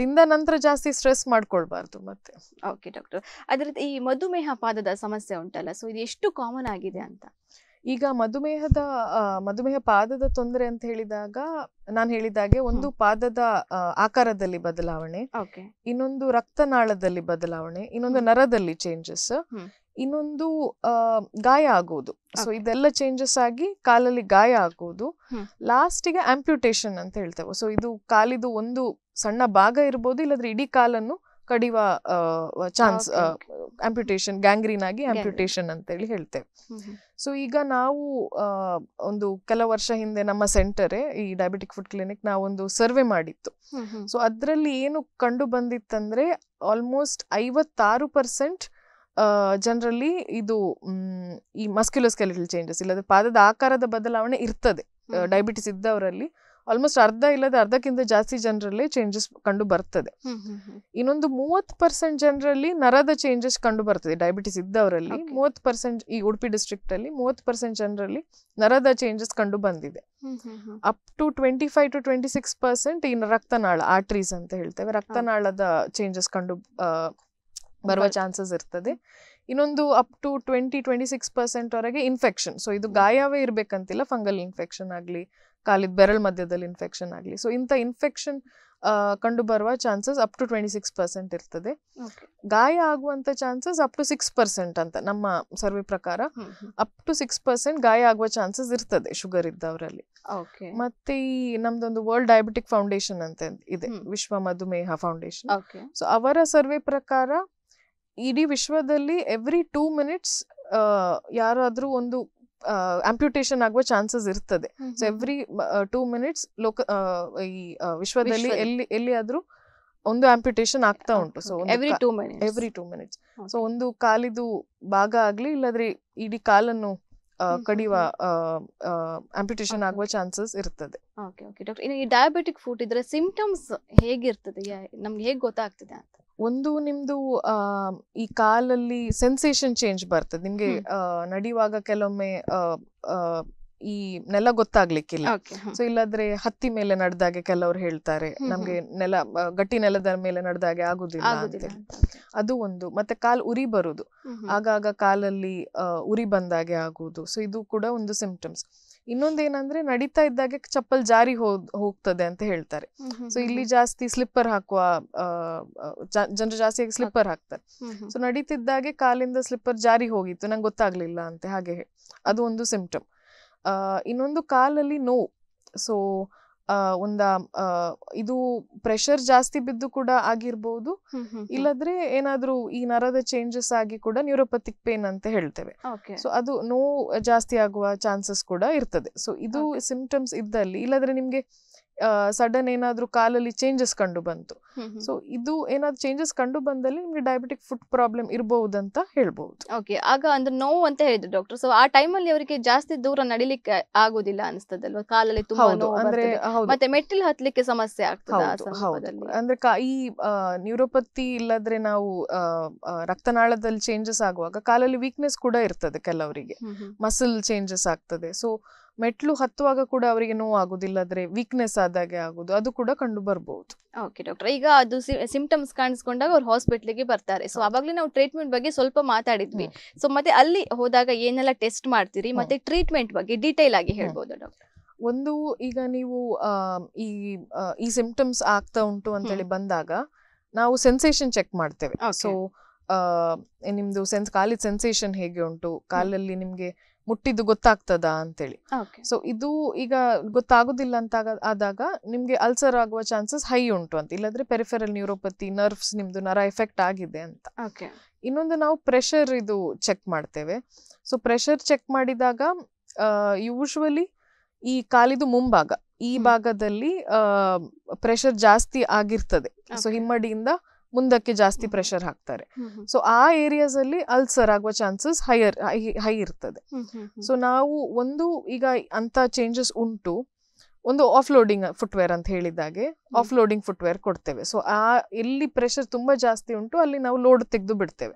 ತಿಂದ ನಂತರ ಜಾಸ್ತಿ ಸ್ಟ್ರೆಸ್ ಮಾಡ್ಕೊಳ್ಬಾರ್ದು ಮತ್ತೆ ಓಕೆ ಡಾಕ್ಟರ್ ಅದರ ಈ ಮಧುಮೇಹ ಪಾದದ ಸಮಸ್ಯೆ ಉಂಟಲ್ಲ ಸೊ ಇದು ಎಷ್ಟು ಕಾಮನ್ ಆಗಿದೆ ಅಂತ ಈಗ ಮಧುಮೇಹದ ಮಧುಮೇಹ ಪಾದದ ತೊಂದರೆ ಅಂತ ಹೇಳಿದಾಗ ನಾನು ಹೇಳಿದಾಗೆ ಒಂದು ಪಾದದ ಆಕಾರದಲ್ಲಿ ಬದಲಾವಣೆ ಇನ್ನೊಂದು ರಕ್ತನಾಳದಲ್ಲಿ ಬದಲಾವಣೆ ಇನ್ನೊಂದು ನರದಲ್ಲಿ ಚೇಂಜಸ್ ಇನ್ನೊಂದು ಗಾಯ ಆಗುವುದು ಸೊ ಇದೆಲ್ಲ ಚೇಂಜಸ್ ಆಗಿ ಕಾಲಲ್ಲಿ ಗಾಯ ಆಗುವುದು ಲಾಸ್ಟಿಗೆ ಆಂಪ್ಯೂಟೇಷನ್ ಅಂತ ಹೇಳ್ತೇವೆ ಸೊ ಇದು ಕಾಲಿದು ಒಂದು ಸಣ್ಣ ಭಾಗ ಇರ್ಬೋದು ಇಲ್ಲದ್ರೆ ಇಡೀ ಕಾಲನ್ನು ಕಡಿವ ಚಾನ್ಸ್ ಆಂಪ್ಯುಟೇಷನ್ ಗ್ಯಾಂಗ್ರೀನ್ ಆಗಿ ಆಂಪ್ಯುಟೇಷನ್ ಹೇಳಿ ಹೇಳ್ತೇವೆ ಸೊ ಈಗ ನಾವು ಒಂದು ಕೆಲ ವರ್ಷ ಹಿಂದೆ ನಮ್ಮ ಸೆಂಟರೇ ಈ ಡಯಾಬಿಟಿಕ್ ಫುಡ್ ಕ್ಲಿನಿಕ್ ನಾವೊಂದು ಸರ್ವೆ ಮಾಡಿತ್ತು ಸೊ ಅದರಲ್ಲಿ ಏನು ಕಂಡು ಬಂದಿತ್ತಂದ್ರೆ ಆಲ್ಮೋಸ್ಟ್ ಐವತ್ತಾರು ಪರ್ಸೆಂಟ್ ಜನರಲ್ಲಿ ಇದು ಈ ಮಸ್ಕ್ಯುಲೋಸ್ಕೆಲಿಟಲ್ ಚೇಂಜಸ್ ಇಲ್ಲದೆ ಪಾದದ ಆಕಾರದ ಬದಲಾವಣೆ ಇರ್ತದೆ ಡಯಾಬಿಟಿಸ್ ಇದ್ದವರಲ್ಲಿ ಆಲ್ಮೋಸ್ಟ್ ಅರ್ಧ ಇಲ್ಲದ ಅರ್ಧಕ್ಕಿಂತ ಜಾಸ್ತಿ ಜನರಲ್ಲಿ ಚೇಂಜಸ್ ಕಂಡು ಬರ್ತದೆ ಇನ್ನೊಂದು ಮೂವತ್ತು ಪರ್ಸೆಂಟ್ ಜನರಲ್ಲಿ ನರದ ಚೇಂಜಸ್ ಕಂಡು ಬರ್ತದೆ ಡಯಾಬಿಟಿಸ್ ಇದ್ದವರಲ್ಲಿ ಮೂವತ್ತು ಪರ್ಸೆಂಟ್ ಈ ಉಡುಪಿ ಡಿಸ್ಟ್ರಿಕ್ಟ್ ಅಲ್ಲಿ ಮೂವತ್ತು ಪರ್ಸೆಂಟ್ ಜನರಲ್ಲಿ ನರದ ಚೇಂಜಸ್ ಕಂಡು ಬಂದಿದೆ up to twenty five to twenty six percent ಈ ರಕ್ತನಾಳ ಆರ್ಟ್ರೀಸ್ ಅಂತ ಹೇಳ್ತೇವೆ ರಕ್ತನಾಳದ ಚೇಂಜಸ್ ಕಂಡು ಬರುವ ಚಾನ್ಸಸ್ ಇರ್ತದೆ ಇನ್ನೊಂದು up to twenty twenty six percent ವರೆಗೆ ಇನ್ಫೆಕ್ಷನ್ ಸೊ ಇದು ಗಾಯವೇ ಇರಬೇಕಂತಿಲ್ಲ ಫಂಗಲ್ ಇನ್ಫೆಕ್ಷನ್ ಆಗಲಿ ಕಾಲಿದ ಬೆರಳ ಮಧ್ಯದಲ್ಲಿ ಇನ್ಫೆಕ್ಷನ್ ಆಗಲಿ ಸೊ ಇಂಥ ಇನ್ಫೆಕ್ಷನ್ ಕಂಡು ಬರುವ chances up to twenty six percent ಇರ್ತದೆ ಗಾಯ ಆಗುವಂಥ chances up to six percent ಅಂತ ನಮ್ಮ ಸರ್ವೆ ಪ್ರಕಾರ ಅಪ್ ಟು ಸಿಕ್ಸ್ ಪರ್ಸೆಂಟ್ ಗಾಯ ಆಗುವ ಚಾನ್ಸಸ್ ಇರ್ತದೆ ಶುಗರ್ ಇದ್ದವರಲ್ಲಿ ಮತ್ತೆ ಈ ನಮ್ದೊಂದು ವರ್ಲ್ಡ್ ಡಯಾಬಿಟಿಕ್ ಫೌಂಡೇಶನ್ ಅಂತ ಇದೆ ವಿಶ್ವ ಮಧುಮೇಹ ಫೌಂಡೇಶನ್ ಸೊ ಅವರ ಸರ್ವೆ ಪ್ರಕಾರ ಇಡೀ ವಿಶ್ವದಲ್ಲಿ ಎವ್ರಿ ಟೂ ಮಿನಿಟ್ಸ್ ಯಾರಾದರೂ ಒಂದು ಆಂಪ್ಯೂಟೇಷನ್ ಆಗುವ ಚಾನ್ಸಸ್ ಇರ್ತದೆ ಸೊ ಎವ್ರಿ ಟೂ ಮಿನಿಟ್ಸ್ ಲೋಕ ಈ ವಿಶ್ವದಲ್ಲಿ ಎಲ್ಲಿ ಎಲ್ಲಿಯಾದ್ರೂ ಒಂದು ಆಂಪ್ಯುಟೇಷನ್ ಆಗ್ತಾ ಉಂಟು so every two minutes every two minutes so ಒಂದು ಕಾಲಿದು ಭಾಗ ಆಗ್ಲಿ ಇಲ್ಲದ್ರೆ ಇಡೀ ಕಾಲನ್ನು ಕಡಿಯುವ ಆಂಪ್ಯುಟೇಷನ್ ಆಗುವ ಚಾನ್ಸಸ್ ಇರ್ತದೆ ಓಕೆ ಓಕೆ ಡಾಕ್ಟರ್ ಈ ಡಯಾಬಿಟಿಕ್ ಫುಡ್ ಇದ್ರೆ ಸಿಂಪ್ಟಮ್ಸ್ ಹೇಗಿರ್ತದೆ ನಮ್ಗೆ ಹೇಗೆ ಗೊತ್ತಾಗ್ತದೆ ಅಂತ ಒಂದು ನಿಮ್ದು ಈ ಕಾಲಲ್ಲಿ ಸೆನ್ಸೇಷನ್ ಚೇಂಜ್ ಬರ್ತದೆ ನಿಮ್ಗೆ ನಡೆಯುವಾಗ ಕೆಲವೊಮ್ಮೆ ಈ ನೆಲ ಗೊತ್ತಾಗ್ಲಿಕ್ಕಿಲ್ಲ ಸೊ ಇಲ್ಲಾದ್ರೆ ಹತ್ತಿ ಮೇಲೆ ನಡೆದಾಗೆ ಕೆಲವರು ಹೇಳ್ತಾರೆ ನಮ್ಗೆ ನೆಲ ಗಟ್ಟಿ ನೆಲದ ಮೇಲೆ ನಡೆದಾಗೆ ಆಗುದಿಲ್ಲ ಅದು ಒಂದು ಮತ್ತೆ ಕಾಲ್ ಉರಿ ಬರುದು ಆಗಾಗ ಕಾಲಲ್ಲಿ ಉರಿ ಬಂದಾಗೆ ಆಗುದು ಸೊ ಇದು ಕೂಡ ಒಂದು ಸಿಂಪ್ಟಮ್ಸ್ ಇನ್ನೊಂದೇನಂದ್ರೆ ನಡೀತಾ ಇದ್ದಾಗ ಚಪ್ಪಲ್ ಜಾರಿ ಹೋಗ್ತದೆ ಅಂತ ಹೇಳ್ತಾರೆ ಸೊ ಇಲ್ಲಿ ಜಾಸ್ತಿ ಸ್ಲಿಪ್ಪರ್ ಹಾಕುವ ಜನರು ಜಾಸ್ತಿಯಾಗಿ ಸ್ಲಿಪ್ಪರ್ ಹಾಕ್ತಾರೆ ಸೊ ನಡೀತಿದ್ದಾಗೆ ಕಾಲಿಂದ ಸ್ಲಿಪ್ಪರ್ ಜಾರಿ ಹೋಗಿತ್ತು ನಂಗೆ ಗೊತ್ತಾಗ್ಲಿಲ್ಲ ಅಂತ ಹಾಗೆ ಅದು ಒಂದು ಸಿಂಪ್ಟಮ್ ಇನ್ನೊಂದು ಕಾಲಲ್ಲಿ ನೋವು ಸೊ ಒಂದ ಇದು ಪ್ರೆಷರ್ ಜಾಸ್ತಿ ಬಿದ್ದು ಕೂಡ ಆಗಿರ್ಬೋದು ಇಲ್ಲದ್ರೆ ಏನಾದ್ರೂ ಈ ನರದ ಚೇಂಜಸ್ ಆಗಿ ಕೂಡ ನ್ಯೂರೋಪತಿಕ್ ಪೇನ್ ಅಂತ ಹೇಳ್ತೇವೆ ಸೊ ಅದು ನೋವು ಜಾಸ್ತಿ ಆಗುವ ಚಾನ್ಸಸ್ ಕೂಡ ಇರ್ತದೆ ಸೊ ಇದು ಸಿಂಪ್ಟಮ್ಸ್ ಇದ್ದಲ್ಲಿ ಇಲ್ಲದ್ರೆ ನಿಮ್ಗೆ ಸಡನ್ ಏನಾದರೂ ಕಾಲಲ್ಲಿ ಚೇಂಜಸ್ ಕಂಡು ಬಂತು ಸೊ ಇದು ಏನಾದ್ರು ಚೇಂಜಸ್ ಕಂಡು ಬಂದಲ್ಲಿ ನಿಮಗೆ ಡಯಾಬಿಟಿಕ್ ಫುಡ್ ಪ್ರಾಬ್ಲಮ್ ಇರಬಹುದು ಅಂತ ಹೇಳ್ಬಹುದು ಓಕೆ ಆಗ ಅಂದ್ರೆ ನೋವು ಅಂತ ಹೇಳಿದ್ರು ಡಾಕ್ಟರ್ ಸೊ ಆ ಟೈಮಲ್ಲಿ ಅವರಿಗೆ ಜಾಸ್ತಿ ದೂರ ನಡಿಲಿಕ್ಕೆ ಆಗೋದಿಲ್ಲ ಅನಿಸ್ತದಲ್ವಾ ಕಾಲಲ್ಲಿ ತುಂಬಾ ಅಂದ್ರೆ ಮತ್ತೆ ಮೆಟ್ಟಿಲು ಹತ್ಲಿಕ್ಕೆ ಸಮಸ್ಯೆ ಆಗ್ತದೆ ಅಂದ್ರೆ ಈ ನ್ಯೂರೋಪತಿ ಇಲ್ಲದ್ರೆ ನಾವು ರಕ್ತನಾಳದಲ್ಲಿ ಚೇಂಜಸ್ ಆಗುವಾಗ ಕಾಲಲ್ಲಿ ವೀಕ್ನೆಸ್ ಕೂಡ ಇರ್ತದೆ ಕೆಲವರಿಗೆ ಮಸಲ್ ಚೇಂಜಸ್ ಆಗ್ತದೆ ಸೊ ಮೆಟ್ಲು ಹತ್ತುವಾಗ ಕೂಡ ಅವರಿಗೆ ನೋವು ಆಗುದಿಲ್ಲ ಆದ್ರೆ ವೀಕ್ನೆಸ್ ಆದಾಗೆ ಆಗುದು ಅದು ಕೂಡ ಕಂಡು ಬರಬಹುದು ಓಕೆ ಡಾಕ್ಟರ್ ಈಗ ಅದು ಸಿಂಪ್ಟಮ್ಸ್ ಕಾಣಿಸ್ಕೊಂಡಾಗ ಅವ್ರು ಹಾಸ್ಪಿಟ್ಲಿಗೆ ಬರ್ತಾರೆ ಸೊ ಅವಾಗಲೇ ನಾವು ಟ್ರೀಟ್ಮೆಂಟ್ ಬಗ್ಗೆ ಸ್ವಲ್ಪ ಮಾತಾಡಿದ್ವಿ ಸೊ ಮತ್ತೆ ಅಲ್ಲಿ ಹೋದಾಗ ಏನೆಲ್ಲ ಟೆಸ್ಟ್ ಮಾಡ್ತೀರಿ ಮತ್ತೆ ಟ್ರೀಟ್ಮೆಂಟ್ ಬಗ್ಗೆ ಡೀಟೇಲ್ ಆಗಿ ಹೇಳ್ಬೋದು ಡಾಕ್ಟರ್ ಒಂದು ಈಗ ನೀವು ಈ ಈ ಸಿಂಪ್ಟಮ್ಸ್ ಆಗ್ತಾ ಉಂಟು ಅಂತ ಹೇಳಿ ಬಂದಾಗ ನಾವು ಸೆನ್ಸೇಷನ್ ಚೆಕ್ ಮಾಡ್ತೇವೆ ಸೊ ನಿಮ್ದು ಸೆನ್ಸ್ ಕಾಲಿದ ಸೆನ್ಸೇಷನ್ ಹೇಗೆ ಉಂಟು ಕಾಲಲ್ಲಿ ನಿಮ್ಗೆ ಮುಟ್ಟಿದ್ದು ಗೊತ್ತಾಗ್ತದ ಅಂತೇಳಿ ಸೊ ಇದು ಈಗ ಗೊತ್ತಾಗೋದಿಲ್ಲ ಅಂತ ಆದಾಗ ನಿಮ್ಗೆ ಅಲ್ಸರ್ ಆಗುವ ಚಾನ್ಸಸ್ ಹೈ ಉಂಟು ಅಂತ ಇಲ್ಲಾದ್ರೆ ಪೆರಿಫೆರಲ್ ನ್ಯೂರೋಪತಿ ನರ್ವ್ಸ್ ನಿಮ್ದು ನರ ಎಫೆಕ್ಟ್ ಆಗಿದೆ ಅಂತ ಇನ್ನೊಂದು ನಾವು ಪ್ರೆಷರ್ ಇದು ಚೆಕ್ ಮಾಡ್ತೇವೆ ಸೊ ಪ್ರೆಷರ್ ಚೆಕ್ ಮಾಡಿದಾಗ ಯೂಶ್ವಲಿ ಈ ಕಾಲಿದು ಮುಂಭಾಗ ಈ ಭಾಗದಲ್ಲಿ ಪ್ರೆಷರ್ ಜಾಸ್ತಿ ಆಗಿರ್ತದೆ ಸೊ ಹಿಮ್ಮಡಿಯಿಂದ ಮುಂದಕ್ಕೆ ಜಾಸ್ತಿ ಪ್ರೆಷರ್ ಹಾಕ್ತಾರೆ ಸೊ ಆ ಏರಿಯಾಸ್ ಅಲ್ಲಿ ಅಲ್ಸರ್ ಆಗುವ ಚಾನ್ಸಸ್ ಹೈಯರ್ ಹೈ ಇರ್ತದೆ ಸೊ ನಾವು ಒಂದು ಈಗ ಅಂತ ಚೇಂಜಸ್ ಉಂಟು ಒಂದು ಆಫ್ಲೋಡಿಂಗ್ ಫುಟ್ವೇರ್ ಅಂತ ಹೇಳಿದಾಗೆ ಆಫ್ಲೋಡಿಂಗ್ ಫುಟ್ವೇರ್ ಕೊಡ್ತೇವೆ ಸೊ ಆ ಎಲ್ಲಿ ಪ್ರೆಷರ್ ತುಂಬಾ ಜಾಸ್ತಿ ಉಂಟು ಅಲ್ಲಿ ನಾವು ಲೋಡ್ ತೆಗೆದು ಬಿಡ್ತೇವೆ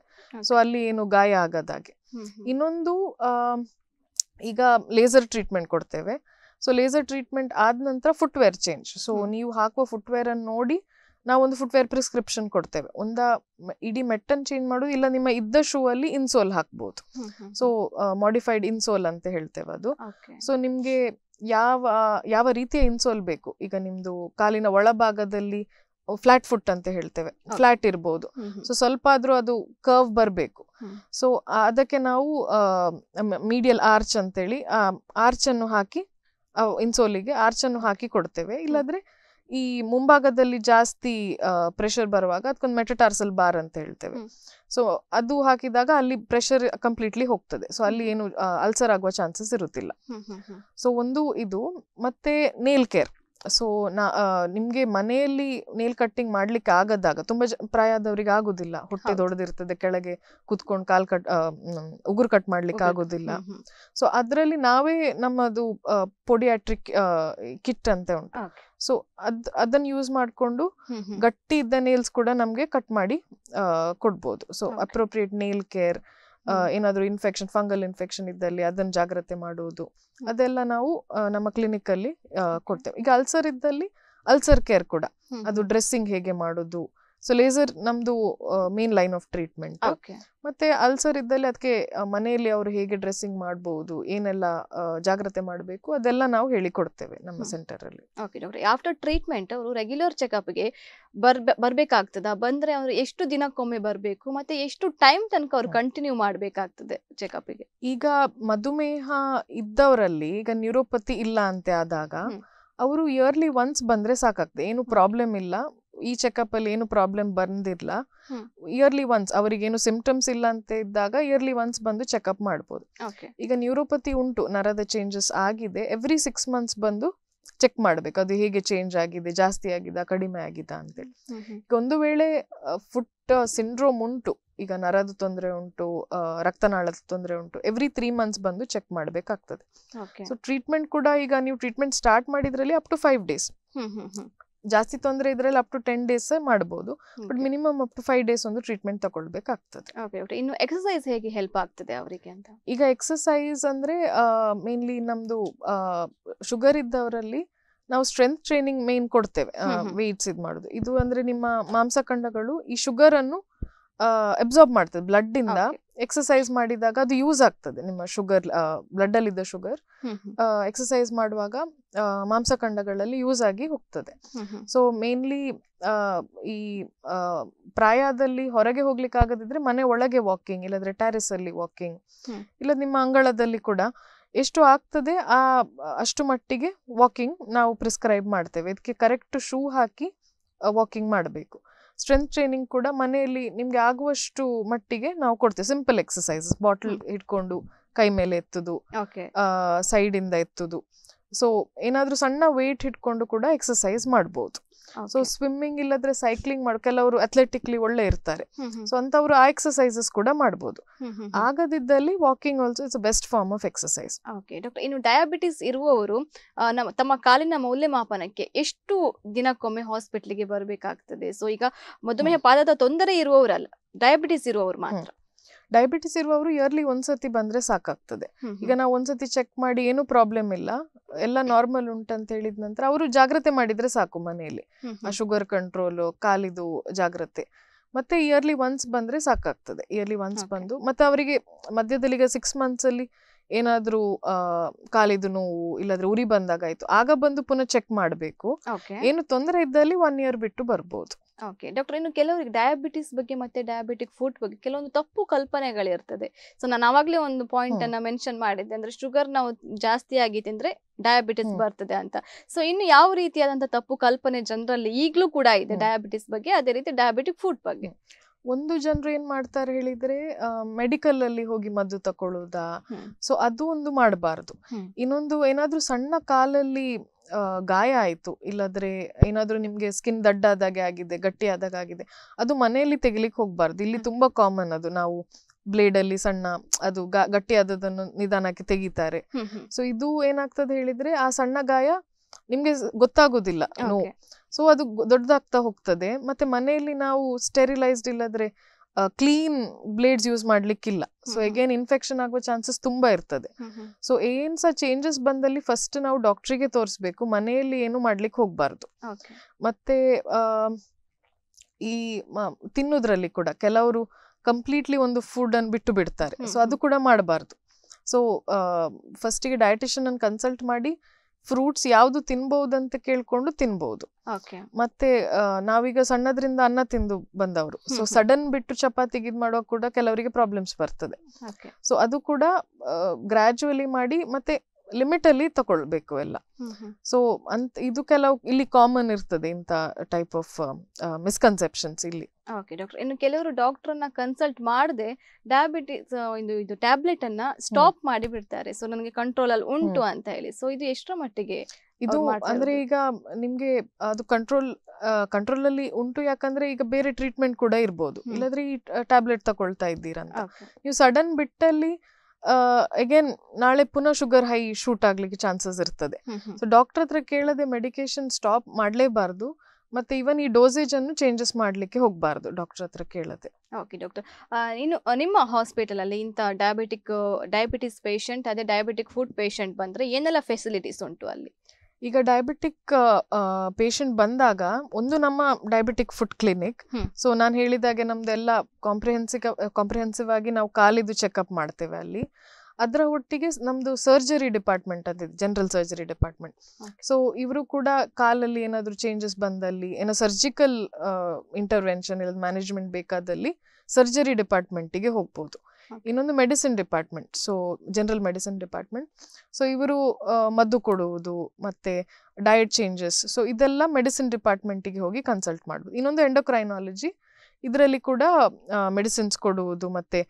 ಸೊ ಅಲ್ಲಿ ಏನು ಗಾಯ ಆಗದಾಗೆ ಇನ್ನೊಂದು ಈಗ ಲೇಸರ್ ಟ್ರೀಟ್ಮೆಂಟ್ ಕೊಡ್ತೇವೆ ಸೊ ಲೇಸರ್ ಟ್ರೀಟ್ಮೆಂಟ್ ಆದ ನಂತರ ಫುಟ್ವೇರ್ ಚೇಂಜ್ ಸೊ ನೀವು ಹಾಕುವ ಫುಟ್ವೇರ್ ಅನ್ನು ನೋಡಿ ನಾವೊಂದು ಫುಟ್ವೇರ್ ಪ್ರಿಸ್ಕ್ರಿಪ್ಷನ್ ಕೊಡ್ತೇವೆ ಒಂದ ಇಡೀ ಮೆಟ್ಟನ್ ಚೇಂಜ್ ಮಾಡೋದು ಇಲ್ಲ ನಿಮ್ಮ ಇದ್ದ ಶೂ ಅಲ್ಲಿ ಇನ್ಸೋಲ್ ಹಾಕ್ಬೋದು ಸೊ ಮಾಡಿಫೈಡ್ ಇನ್ಸೋಲ್ ಅಂತ ಹೇಳ್ತೇವೆ ಅದು ಸೊ ನಿಮ್ಗೆ ಯಾವ ಯಾವ ರೀತಿಯ ಇನ್ಸೋಲ್ ಬೇಕು ಈಗ ನಿಮ್ದು ಕಾಲಿನ ಒಳಭಾಗದಲ್ಲಿ ಫ್ಲಾಟ್ ಫುಟ್ ಅಂತ ಹೇಳ್ತೇವೆ ಫ್ಲಾಟ್ ಇರ್ಬೋದು ಸೊ ಸ್ವಲ್ಪ ಆದ್ರೂ ಅದು ಕರ್ವ್ ಬರಬೇಕು ಸೊ ಅದಕ್ಕೆ ನಾವು ಮೀಡಿಯಲ್ ಆರ್ಚ್ ಅಂತೇಳಿ ಆರ್ಚ್ ಅನ್ನು ಹಾಕಿ ಇನ್ಸೋಲಿಗೆ ಆರ್ಚ್ ಅನ್ನು ಹಾಕಿ ಕೊಡ್ತೇವೆ ಇಲ್ಲಾದ್ರೆ ಈ ಮುಂಭಾಗದಲ್ಲಿ ಜಾಸ್ತಿ ಪ್ರೆಷರ್ ಬರುವಾಗ ಅದಕ್ಕೊಂದು ಮೆಟಟಾರ್ಸಲ್ ಬಾರ್ ಅಂತ ಹೇಳ್ತೇವೆ ಸೊ ಅದು ಹಾಕಿದಾಗ ಅಲ್ಲಿ ಪ್ರೆಷರ್ ಕಂಪ್ಲೀಟ್ಲಿ ಹೋಗ್ತದೆ ಸೊ ಅಲ್ಲಿ ಏನು ಅಲ್ಸರ್ ಆಗುವ ಚಾನ್ಸಸ್ ಇರುತ್ತಿಲ್ಲ ಸೊ ಒಂದು ಇದು ಮತ್ತೆ ನೇಲ್ ಕೇರ್ ಸೊ ನಾ ನಿಮಗೆ ಮನೆಯಲ್ಲಿ ನೇಲ್ ಕಟ್ಟಿಂಗ್ ಮಾಡ್ಲಿಕ್ಕೆ ಆಗದಾಗ ತುಂಬಾ ಪ್ರಾಯದವ್ರಿಗೆ ಆಗೋದಿಲ್ಲ ಹೊಟ್ಟೆ ದೊಡ್ಡದಿರ್ತದೆ ಕೆಳಗೆ ಕುತ್ಕೊಂಡು ಕಾಲ್ ಕಟ್ ಉಗುರು ಕಟ್ ಮಾಡ್ಲಿಕ್ಕೆ ಆಗೋದಿಲ್ಲ ಸೊ ಅದರಲ್ಲಿ ನಾವೇ ನಮ್ಮದು ಪೊಡಿಯಾಟ್ರಿಕ್ ಕಿಟ್ ಅಂತ ಉಂಟು ಸೊ ಅದ್ ಅದನ್ನ ಯೂಸ್ ಮಾಡಿಕೊಂಡು ಗಟ್ಟಿ ಇದ್ದ ನೇಲ್ಸ್ ಕೂಡ ನಮಗೆ ಕಟ್ ಮಾಡಿ ಕೊಡ್ಬೋದು ಸೊ ಅಪ್ರೋಪ್ರಿಯೇಟ್ ನೇಲ್ ಕೇರ್ ಏನಾದರೂ ಇನ್ಫೆಕ್ಷನ್ ಫಂಗಲ್ ಇನ್ಫೆಕ್ಷನ್ ಇದ್ದಲ್ಲಿ ಅದನ್ನ ಜಾಗ್ರತೆ ಮಾಡುವುದು ಅದೆಲ್ಲ ನಾವು ನಮ್ಮ ಕ್ಲಿನಿಕ್ ಅಲ್ಲಿ ಕೊಡ್ತೇವೆ ಈಗ ಅಲ್ಸರ್ ಇದ್ದಲ್ಲಿ ಅಲ್ಸರ್ ಕೇರ್ ಕೂಡ ಅದು ಡ್ರೆಸ್ಸಿಂಗ್ ಹೇಗೆ ಮಾಡೋದು ಸೊ ಲೇಸರ್ ನಮ್ದು ಮೇನ್ ಲೈನ್ ಆಫ್ ಟ್ರೀಟ್ಮೆಂಟ್ ಮತ್ತೆ ಅಲ್ಸರ್ ಇದ್ದಲ್ಲಿ ಅದಕ್ಕೆ ಮನೆಯಲ್ಲಿ ಅವರು ಹೇಗೆ ಡ್ರೆಸ್ಸಿಂಗ್ ಮಾಡಬಹುದು ಏನೆಲ್ಲ ಜಾಗ್ರತೆ ಮಾಡಬೇಕು ಅದೆಲ್ಲ ನಾವು ಹೇಳಿಕೊಡ್ತೇವೆ ನಮ್ಮ ಸೆಂಟರ್ ಅಲ್ಲಿ ಆಫ್ಟರ್ ಟ್ರೀಟ್ಮೆಂಟ್ ಅವರು ರೆಗ್ಯುಲರ್ ಚೆಕ್ಅಪ್ ಗೆ ಬರ್ಬೇಕಾಗ್ತದ ಬಂದ್ರೆ ಅವರು ಎಷ್ಟು ದಿನಕ್ಕೊಮ್ಮೆ ಬರಬೇಕು ಮತ್ತೆ ಎಷ್ಟು ಟೈಮ್ ತನಕ ಅವರು ಕಂಟಿನ್ಯೂ ಮಾಡಬೇಕಾಗ್ತದೆ ಗೆ ಈಗ ಮಧುಮೇಹ ಇದ್ದವರಲ್ಲಿ ಈಗ ನ್ಯೂರೋಪತಿ ಇಲ್ಲ ಅಂತ ಆದಾಗ ಅವರು ಇಯರ್ಲಿ ಒನ್ಸ್ ಬಂದ್ರೆ ಸಾಕಾಗ್ತದೆ ಏನು ಪ್ರಾಬ್ಲಮ್ ಇಲ್ಲ ಈ ಚೆಕಪ್ ಅಲ್ಲಿ ಏನು ಪ್ರಾಬ್ಲಮ್ ಬಂದಿಲ್ಲ ಇಯರ್ಲಿ ಒನ್ಸ್ ಅವರಿಗೇನು ಸಿಂಪ್ಟಮ್ಸ್ ಇಲ್ಲ ಅಂತ ಇದ್ದಾಗ ಇಯರ್ಲಿ ಒನ್ಸ್ ಬಂದು ಚೆಕಪ್ ಮಾಡ್ಬೋದು ಈಗ ನ್ಯೂರೋಪತಿ ಉಂಟು ನರದ ಚೇಂಜಸ್ ಆಗಿದೆ ಎವ್ರಿ ಸಿಕ್ಸ್ ಮಂತ್ಸ್ ಬಂದು ಚೆಕ್ ಮಾಡಬೇಕು ಅದು ಹೇಗೆ ಚೇಂಜ್ ಆಗಿದೆ ಜಾಸ್ತಿ ಆಗಿದೆ ಕಡಿಮೆ ಆಗಿದ ಅಂತೇಳಿ ಈಗ ಒಂದು ವೇಳೆ ಫುಟ್ ಸಿಂಡ್ರೋಮ್ ಉಂಟು ಈಗ ನರದ ತೊಂದರೆ ಉಂಟು ರಕ್ತನಾಳದ ತೊಂದರೆ ಉಂಟು ಎವ್ರಿ ತ್ರೀ ಮಂತ್ಸ್ ಬಂದು ಚೆಕ್ ಮಾಡಬೇಕಾಗ್ತದೆ ಸೊ ಟ್ರೀಟ್ಮೆಂಟ್ ಕೂಡ ಈಗ ನೀವು ಟ್ರೀಟ್ಮೆಂಟ್ ಸ್ಟಾರ್ಟ್ ಮಾಡಿದ್ರಲ್ಲಿ ಅಪ್ ಟು ಫೈವ್ ಡೇಸ್ ಜಾಸ್ತಿ ತೊಂದರೆ ಇದ್ರಲ್ಲಿ ಅಪ್ ಟು ಟೆನ್ ಡೇಸ್ ಮಾಡಬಹುದು but minimum up to five days ಒಂದು ಟ್ರೀಟ್ಮೆಂಟ್ ತಗೊಳ್ಬೇಕಾಗ್ತದೆ ಇನ್ನು ಎಕ್ಸಸೈಸ್ ಹೇಗೆ ಹೆಲ್ಪ್ ಆಗ್ತದೆ ಅವರಿಗೆ ಅಂತ ಈಗ ಎಕ್ಸಸೈಸ್ ಅಂದ್ರೆ ಮೇನ್ಲಿ ನಮ್ದು ಶುಗರ್ ಇದ್ದವರಲ್ಲಿ ನಾವು ಸ್ಟ್ರೆಂತ್ ಟ್ರೈನಿಂಗ್ ಮೇನ್ ಕೊಡ್ತೇವೆ ವೆಯ್ಟ್ಸ್ ಇದು ಮಾಡೋದು ಇದು ಅಂದ್ರೆ ನಿಮ್ಮ ಮಾಂಸಖಂಡಗಳು ಈ ಶುಗರ್ ಅನ್ನು ಅಬ್ಸಾರ್ಬ್ ಮಾಡ್ತದೆ ಬ್ಲಡ್ ಇಂದ ಎಕ್ಸಸೈಸ್ ಮಾಡಿದಾಗ ಅದು ಯೂಸ್ ಆಗ್ತದೆ ನಿಮ್ಮ ಶುಗರ್ ಬ್ಲಡ್ ಅಲ್ಲಿ ಇದ್ದ ಶುಗರ್ ಎಕ್ಸಸೈಸ್ ಮಾಡುವಾಗ ಮಾಂಸಖಂಡಗಳಲ್ಲಿ ಯೂಸ್ ಆಗಿ ಹೋಗ್ತದೆ ಸೊ ಮೇನ್ಲಿ ಈ ಪ್ರಾಯದಲ್ಲಿ ಹೊರಗೆ ಹೋಗ್ಲಿಕ್ಕೆ ಆಗದಿದ್ರೆ ಮನೆ ಒಳಗೆ ವಾಕಿಂಗ್ ಇಲ್ಲದ್ರೆ ಟ್ಯಾರಿಸ್ ಅಲ್ಲಿ ವಾಕಿಂಗ್ ಇಲ್ಲ ನಿಮ್ಮ ಅಂಗಳದಲ್ಲಿ ಕೂಡ ಎಷ್ಟು ಆಗ್ತದೆ ಆ ಅಷ್ಟು ಮಟ್ಟಿಗೆ ವಾಕಿಂಗ್ ನಾವು ಪ್ರಿಸ್ಕ್ರೈಬ್ ಮಾಡ್ತೇವೆ ಇದಕ್ಕೆ ಕರೆಕ್ಟ್ ಶೂ ಹಾಕಿ ವಾಕಿಂಗ್ ಮಾಡಬೇಕು ಸ್ಟ್ರೆಂತ್ ಟ್ರೈನಿಂಗ್ ಕೂಡ ಮನೆಯಲ್ಲಿ ನಿಮಗೆ ಆಗುವಷ್ಟು ಮಟ್ಟಿಗೆ ನಾವು ಕೊಡ್ತೇವೆ ಸಿಂಪಲ್ ಎಕ್ಸಸೈಸ್ ಬಾಟಲ್ ಇಟ್ಕೊಂಡು ಕೈ ಮೇಲೆ ಎತ್ತುದು ಸೈಡಿಂದ ಎತ್ತದು ಎತ್ತುದು ಸೊ ಏನಾದ್ರೂ ಸಣ್ಣ ವೆಯ್ಟ್ ಇಟ್ಕೊಂಡು ಕೂಡ ಎಕ್ಸಸೈಸ್ ಮಾಡ್ಬೋದು ಸೊ ಸ್ವಿಮ್ಮಿಂಗ್ ಇಲ್ಲದ್ರೆ ಸೈಕ್ಲಿಂಗ್ ಮಾಡ್ಕೆಲ್ಲ ಕೆಲವರು ಅಥ್ಲೆಟಿಕ್ಲಿ ಒಳ್ಳೆ ಇರ್ತಾರೆ ಸೊ ಅಂತವರು ಆ ಎಕ್ಸಸೈಸಸ್ ಕೂಡ ಮಾಡಬಹುದು ಆಗದಿದ್ದಲ್ಲಿ walking also it's best form of exercise okay doctor ಇನ್ನು ಡಯಾಬಿಟಿಸ್ ಇರುವವರು ತಮ್ಮ ಕಾಲಿನ ಮೌಲ್ಯಮಾಪನಕ್ಕೆ ಎಷ್ಟು ದಿನಕ್ಕೊಮ್ಮೆ ಹಾಸ್ಪಿಟ್ಲಿಗೆ ಬರಬೇಕಾಗ್ತದೆ ಸೊ ಈಗ ಮಧುಮೇಹ ಪಾದದ ತೊಂದರೆ ಇರುವವರಲ್ಲ ಡಯಾಬಿಟಿಸ್ ಇರುವವರು ಮಾತ್ರ ಡಯಾಬಿಟಿಸ್ ಇರುವವರು ಇಯರ್ಲಿ ಒಂದ್ಸತಿ ಬಂದ್ರೆ ಸಾಕಾಗ್ತದೆ ಈಗ ನಾವು ಒಂದ್ಸತಿ ಚೆಕ್ ಮಾಡಿ ಏನು ಪ್ರಾಬ್ಲಮ್ ಇಲ್ಲ ಎಲ್ಲ ನಾರ್ಮಲ್ ಉಂಟಂತ ಹೇಳಿದ ನಂತರ ಅವರು ಜಾಗ್ರತೆ ಮಾಡಿದ್ರೆ ಸಾಕು ಮನೆಯಲ್ಲಿ ಆ ಶುಗರ್ ಕಂಟ್ರೋಲ್ ಕಾಲಿದು ಜಾಗ್ರತೆ ಮತ್ತೆ ಇಯರ್ಲಿ ಒನ್ಸ್ ಬಂದ್ರೆ ಸಾಕಾಗ್ತದೆ ಇಯರ್ಲಿ ಒನ್ಸ್ ಬಂದು ಮತ್ತೆ ಅವರಿಗೆ ಮಧ್ಯದಲ್ಲಿ ಈಗ ಸಿಕ್ಸ್ ಮಂತ್ಸ್ ಅಲ್ಲಿ ಏನಾದ್ರೂ ಕಾಲಿದು ನೋವು ಇಲ್ಲಾದ್ರೆ ಉರಿ ಬಂದಾಗ ಆಯ್ತು ಆಗ ಬಂದು ಪುನಃ ಚೆಕ್ ಮಾಡಬೇಕು ಏನು ತೊಂದರೆ ಇದ್ದಲ್ಲಿ ಒನ್ ಇಯರ್ ಬಿಟ್ಟು ಬರ್ಬೋದು ಓಕೆ ಡಾಕ್ಟರ್ ಇನ್ನು ಕೆಲವರಿಗೆ ಡಯಾಬಿಟಿಸ್ ಬಗ್ಗೆ ಮತ್ತೆ ಡಯಾಬಿಟಿಕ್ ಫುಡ್ ಬಗ್ಗೆ ಕೆಲವೊಂದು ತಪ್ಪು ಕಲ್ಪನೆಗಳಿರ್ತದೆ ಸೊ ನಾನು ಆವಾಗಲೇ ಒಂದು ಪಾಯಿಂಟ್ ಅನ್ನ ಮೆನ್ಷನ್ ಮಾಡಿದ್ದೆ ಅಂದ್ರೆ ಶುಗರ್ ನಾವು ಜಾಸ್ತಿ ಆಗಿ ತಿಂದ್ರೆ ಡಯಾಬಿಟಿಸ್ ಬರ್ತದೆ ಅಂತ ಸೊ ಇನ್ನು ಯಾವ ರೀತಿಯಾದಂತಹ ತಪ್ಪು ಕಲ್ಪನೆ ಜನರಲ್ಲಿ ಈಗಲೂ ಕೂಡ ಇದೆ ಡಯಾಬಿಟಿಸ್ ಬಗ್ಗೆ ಅದೇ ರೀತಿ ಡಯಾಬಿಟಿಕ್ ಫುಡ್ ಬಗ್ಗೆ ಒಂದು ಜನರು ಏನ್ ಮಾಡ್ತಾರೆ ಹೇಳಿದ್ರೆ ಮೆಡಿಕಲ್ ಅಲ್ಲಿ ಹೋಗಿ ಮದ್ದು ತಕೊಳ್ಳೋದ ಸೊ ಅದು ಒಂದು ಮಾಡಬಾರದು ಇನ್ನೊಂದು ಏನಾದ್ರೂ ಸಣ್ಣ ಕಾಲಲ್ಲಿ ಗಾಯ ಆಯ್ತು ಇಲ್ಲಾದ್ರೆ ಏನಾದ್ರೂ ನಿಮ್ಗೆ ಸ್ಕಿನ್ ದಡ್ಡಾದಾಗೆ ಆಗಿದೆ ಗಟ್ಟಿ ಆದಾಗ ಆಗಿದೆ ಅದು ಮನೆಯಲ್ಲಿ ತೆಗಿಲಿಕ್ಕೆ ಹೋಗ್ಬಾರ್ದು ಇಲ್ಲಿ ತುಂಬಾ ಕಾಮನ್ ಅದು ನಾವು ಬ್ಲೇಡ್ ಅಲ್ಲಿ ಸಣ್ಣ ಅದು ಗಟ್ಟಿ ಆದದನ್ನು ನಿಧಾನಕ್ಕೆ ತೆಗಿತಾರೆ ಸೊ ಇದು ಏನಾಗ್ತದೆ ಹೇಳಿದ್ರೆ ಆ ಸಣ್ಣ ಗಾಯ ನಿಮ್ಗೆ ಗೊತ್ತಾಗೋದಿಲ್ಲ ಸೊ ಅದು ದೊಡ್ಡದಾಗ್ತಾ ಹೋಗ್ತದೆ ಮತ್ತೆ ಮನೆಯಲ್ಲಿ ನಾವು ಸ್ಟೆರಿಲೈಸ್ಡ್ ಇಲ್ಲದ್ರೆ ಕ್ಲೀನ್ ಬ್ಲೇಡ್ಸ್ ಯೂಸ್ ಮಾಡ್ಲಿಕ್ಕಿಲ್ಲ ಸೊ ಅಗೇನ್ ಇನ್ಫೆಕ್ಷನ್ ಆಗುವ ಚಾನ್ಸಸ್ ತುಂಬಾ ಇರ್ತದೆ ಸೊ ಏನ್ ಸಹ ಚೇಂಜಸ್ ಬಂದಲ್ಲಿ ಫಸ್ಟ್ ನಾವು ಡಾಕ್ಟ್ರಿಗೆ ತೋರಿಸ್ಬೇಕು ಮನೆಯಲ್ಲಿ ಏನು ಮಾಡ್ಲಿಕ್ಕೆ ಹೋಗ್ಬಾರ್ದು ಮತ್ತೆ ಈ ತಿನ್ನೋದ್ರಲ್ಲಿ ಕೂಡ ಕೆಲವರು ಕಂಪ್ಲೀಟ್ಲಿ ಒಂದು ಫುಡ್ ಅನ್ನು ಬಿಟ್ಟು ಬಿಡ್ತಾರೆ ಸೊ ಅದು ಕೂಡ ಮಾಡಬಾರ್ದು ಸೊ ಫಸ್ಟಿಗೆ ಅನ್ನು ಕನ್ಸಲ್ಟ್ ಮಾಡಿ ಫ್ರೂಟ್ಸ್ ಯಾವ್ದು ಅಂತ ಕೇಳ್ಕೊಂಡು ತಿನ್ಬಹುದು ಮತ್ತೆ ನಾವೀಗ ಸಣ್ಣದ್ರಿಂದ ಅನ್ನ ತಿಂದು ಬಂದವರು ಸೊ ಸಡನ್ ಬಿಟ್ಟು ಚಪಾತಿ ಇದ್ ಮಾಡುವಾಗ ಕೂಡ ಕೆಲವರಿಗೆ ಪ್ರಾಬ್ಲಮ್ಸ್ ಬರ್ತದೆ ಸೊ ಅದು ಕೂಡ ಗ್ರಾಜುವಲಿ ಮಾಡಿ ಮತ್ತೆ ಲಿಮಿಟಲ್ಲಿ ಅಲ್ಲಿ ತಗೊಳ್ಬೇಕು ಎಲ್ಲ ಸೊ ಅಂತ ಇದು ಕೆಲವು ಇಲ್ಲಿ ಕಾಮನ್ ಇರ್ತದೆ ಇಂತ ಟೈಪ್ ಆಫ್ ಮಿಸ್ಕನ್ಸೆಪ್ಷನ್ಸ್ ಇಲ್ಲಿ ಓಕೆ ಡಾಕ್ಟರ್ ಇನ್ನು ಕೆಲವರು ಡಾಕ್ಟ್ರನ್ನ ಕನ್ಸಲ್ಟ್ ಮಾಡದೆ ಡಯಾಬಿಟಿಸ್ ಇದು ಇದು ಟ್ಯಾಬ್ಲೆಟ್ ಅನ್ನ ಸ್ಟಾಪ್ ಮಾಡಿ ಬಿಡ್ತಾರೆ ಸೊ ನನಗೆ ಕಂಟ್ರೋಲ್ ಅಲ್ಲಿ ಉಂಟು ಅಂತ ಹೇಳಿ ಸೊ ಇದು ಎಷ್ಟರ ಮಟ್ಟಿಗೆ ಇದು ಅಂದ್ರೆ ಈಗ ನಿಮ್ಗೆ ಅದು ಕಂಟ್ರೋಲ್ ಕಂಟ್ರೋಲ್ ಅಲ್ಲಿ ಉಂಟು ಯಾಕಂದ್ರೆ ಈಗ ಬೇರೆ ಟ್ರೀಟ್ಮೆಂಟ್ ಕೂಡ ಇರ್ಬೋದು ಇಲ್ಲಾದ್ರೆ ಈ ಟ್ಯಾಬ್ಲೆಟ್ ತಗೊಳ್ತಾ ಇದ್ದೀರಂತ ನೀವು ಸಡನ್ ಬಿಟ್ಟಲ್ಲಿ ಅಗೇನ್ ನಾಳೆ ಪುನಃ ಶುಗರ್ ಹೈ ಶೂಟ್ ಆಗ್ಲಿಕ್ಕೆ ಚಾನ್ಸಸ್ ಇರ್ತದೆ ಸೊ ಡಾಕ್ಟರ್ ಹತ್ರ ಕೇಳದೆ ಮೆಡಿಕೇಶನ್ ಸ್ಟಾಪ್ ಮಾಡಲೇಬಾರ್ದು ಮತ್ತೆ ಇವನ್ ಈ ಡೋಸೇಜ್ ಅನ್ನು ಚೇಂಜಸ್ ಮಾಡಲಿಕ್ಕೆ ಹೋಗಬಾರ್ದು ಡಾಕ್ಟರ್ ಹತ್ರ ಕೇಳದೆ ಓಕೆ ಡಾಕ್ಟರ್ ಇನ್ನು ನಿಮ್ಮ ಹಾಸ್ಪಿಟಲ್ ಅಲ್ಲಿ ಇಂಥ ಡಯಾಬಿಟಿಕ್ ಡಯಾಬಿಟಿಸ್ ಪೇಷಂಟ್ ಅದೇ ಡಯಾಬಿಟಿಕ್ ಫುಡ್ ಪೇಷಂಟ್ ಬಂದ್ರೆ ಏನೆಲ್ಲ ಫೆಸಿಲಿಟೀಸ್ ಉಂಟು ಅಲ್ಲಿ ಈಗ ಡಯಾಬಿಟಿಕ್ ಪೇಷಂಟ್ ಬಂದಾಗ ಒಂದು ನಮ್ಮ ಡಯಾಬಿಟಿಕ್ ಫುಡ್ ಕ್ಲಿನಿಕ್ ಸೊ ನಾನು ಹೇಳಿದಾಗೆ ನಮ್ದೆಲ್ಲ ಕಾಂಪ್ರಿಹೆನ್ಸಿವ್ ಕಾಂಪ್ರಿಹೆನ್ಸಿವ್ ಆಗಿ ನಾವು ಕಾಲಿದ್ದು ಚೆಕಪ್ ಮಾಡ್ತೇವೆ ಅಲ್ಲಿ ಅದರ ಒಟ್ಟಿಗೆ ನಮ್ದು ಸರ್ಜರಿ ಡಿಪಾರ್ಟ್ಮೆಂಟ್ ಅದ ಜನರಲ್ ಸರ್ಜರಿ ಡಿಪಾರ್ಟ್ಮೆಂಟ್ ಸೊ ಇವರು ಕೂಡ ಕಾಲಲ್ಲಿ ಏನಾದರೂ ಚೇಂಜಸ್ ಬಂದಲ್ಲಿ ಏನೋ ಸರ್ಜಿಕಲ್ ಇಂಟರ್ವೆನ್ಷನ್ ಇಲ್ಲ ಮ್ಯಾನೇಜ್ಮೆಂಟ್ ಬೇಕಾದಲ್ಲಿ ಸರ್ಜರಿ ಡಿಪಾರ್ಟ್ಮೆಂಟಿಗೆ ಹೋಗ್ಬೋದು ಇನ್ನೊಂದು medicine department so general medicine department so ಇವರು ಮದ್ದು ಕೊಡುವುದು ಮತ್ತೆ ಡಯಟ್ ಚೇಂಜಸ್ ಸೊ ಇದೆಲ್ಲ ಮೆಡಿಸಿನ್ ಡಿಪಾರ್ಟ್ಮೆಂಟಿಗೆ ಹೋಗಿ ಕನ್ಸಲ್ಟ್ ಮಾಡ್ಬೋದು ಇನ್ನೊಂದು ಎಂಡೋಕ್ರೈನಾಲಜಿ ಇದರಲ್ಲಿ ಕೂಡ ಮೆಡಿಸಿನ್ಸ್ ಕೊಡುವುದು ಮತ್ತೆ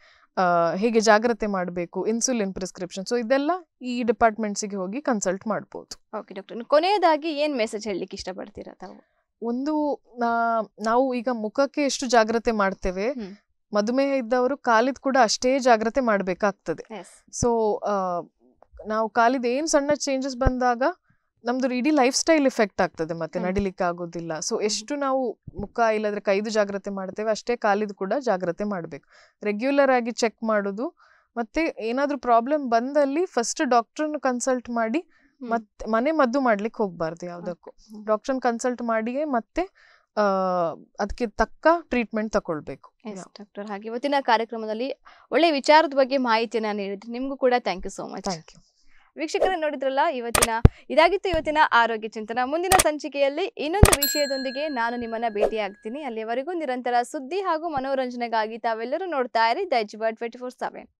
ಹೇಗೆ ಜಾಗ್ರತೆ ಮಾಡಬೇಕು ಇನ್ಸುಲಿನ್ ಪ್ರಿಸ್ಕ್ರಿಪ್ಷನ್ ಸೊ ಇದೆಲ್ಲ ಈ ಡಿಪಾರ್ಟ್ಮೆಂಟ್ಸಿಗೆ ಹೋಗಿ ಕನ್ಸಲ್ಟ್ ಮಾಡ್ಬೋದು ಓಕೆ ಡಾಕ್ಟರ್ ಕೊನೆಯದಾಗಿ ಏನು ಮೆಸೇಜ್ ಹೇಳಲಿಕ್ಕೆ ಇಷ್ಟಪಡ್ತೀರಾ ತಾವು ಒಂದು ನಾವು ಈಗ ಮುಖಕ್ಕೆ ಎಷ್ಟು ಜಾಗ್ರತೆ ಮಾಡ್ತೇವೆ ಮಧುಮೇಹ ಇದ್ದವರು ಕಾಲಿದ್ ಕೂಡ ಅಷ್ಟೇ ಜಾಗ್ರತೆ ಮಾಡಬೇಕಾಗ್ತದೆ ಸೊ ನಾವು ಕಾಲಿದ ಏನು ಸಣ್ಣ ಚೇಂಜಸ್ ಬಂದಾಗ ನಮ್ದು ಇಡೀ ಲೈಫ್ ಸ್ಟೈಲ್ ಎಫೆಕ್ಟ್ ಆಗ್ತದೆ ಮತ್ತೆ ನಡಿಲಿಕ್ಕೆ ಆಗೋದಿಲ್ಲ ಸೊ ಎಷ್ಟು ನಾವು ಮುಖ ಇಲ್ಲದ್ರೆ ಕೈದು ಜಾಗ್ರತೆ ಮಾಡ್ತೇವೆ ಅಷ್ಟೇ ಕಾಲಿದ್ ಕೂಡ ಜಾಗ್ರತೆ ಮಾಡಬೇಕು ರೆಗ್ಯುಲರ್ ಆಗಿ ಚೆಕ್ ಮಾಡೋದು ಮತ್ತೆ ಏನಾದರೂ ಪ್ರಾಬ್ಲಮ್ ಬಂದಲ್ಲಿ ಫಸ್ಟ್ ಡಾಕ್ಟರ್ನ ಕನ್ಸಲ್ಟ್ ಮಾಡಿ ಮತ್ತೆ ಮನೆ ಮದ್ದು ಮಾಡ್ಲಿಕ್ಕೆ ಹೋಗ್ಬಾರ್ದು ಯಾವ್ದಕ್ಕೂ ಡಾಕ್ಟರ್ನ ಕನ್ಸಲ್ಟ್ ಮಾಡಿಯೇ ಮತ್ತೆ ಅದಕ್ಕೆ ತಕ್ಕ ಟ್ರೀಟ್ಮೆಂಟ್ ತಗೊಳ್ಬೇಕು ಡಾಕ್ಟರ್ ಹಾಗೆ ಇವತ್ತಿನ ಕಾರ್ಯಕ್ರಮದಲ್ಲಿ ಒಳ್ಳೆ ವಿಚಾರದ ಬಗ್ಗೆ ಮಾಹಿತಿಯನ್ನು ಹೇಳಿದ್ರೆ ನಿಮಗೂ ಕೂಡ thank you so much thank you ವೀಕ್ಷಕರೇ ನೋಡಿದ್ರಲ್ಲ ಇವತ್ತಿನ ಇದಾಗಿತ್ತು ಇವತ್ತಿನ ಆರೋಗ್ಯ ಚಿಂತನ ಮುಂದಿನ ಸಂಚಿಕೆಯಲ್ಲಿ ಇನ್ನೊಂದು ವಿಷಯದೊಂದಿಗೆ ನಾನು ನಿಮ್ಮನ್ನ ಭೇಟಿಯಾಗ್ತೀನಿ ಅಲ್ಲಿಯವರೆಗೂ ನಿರಂತರ ಸುದ್ದಿ ಹಾಗೂ ಮನೋರಂಜನೆಗಾಗಿ ತಾವೆಲ್ಲರೂ ನೋಡ್ತಾ ಇರಿ ದೈಜ್ ಟ್ವೆಂಟಿ ಫೋರ್ ಸೆವೆನ್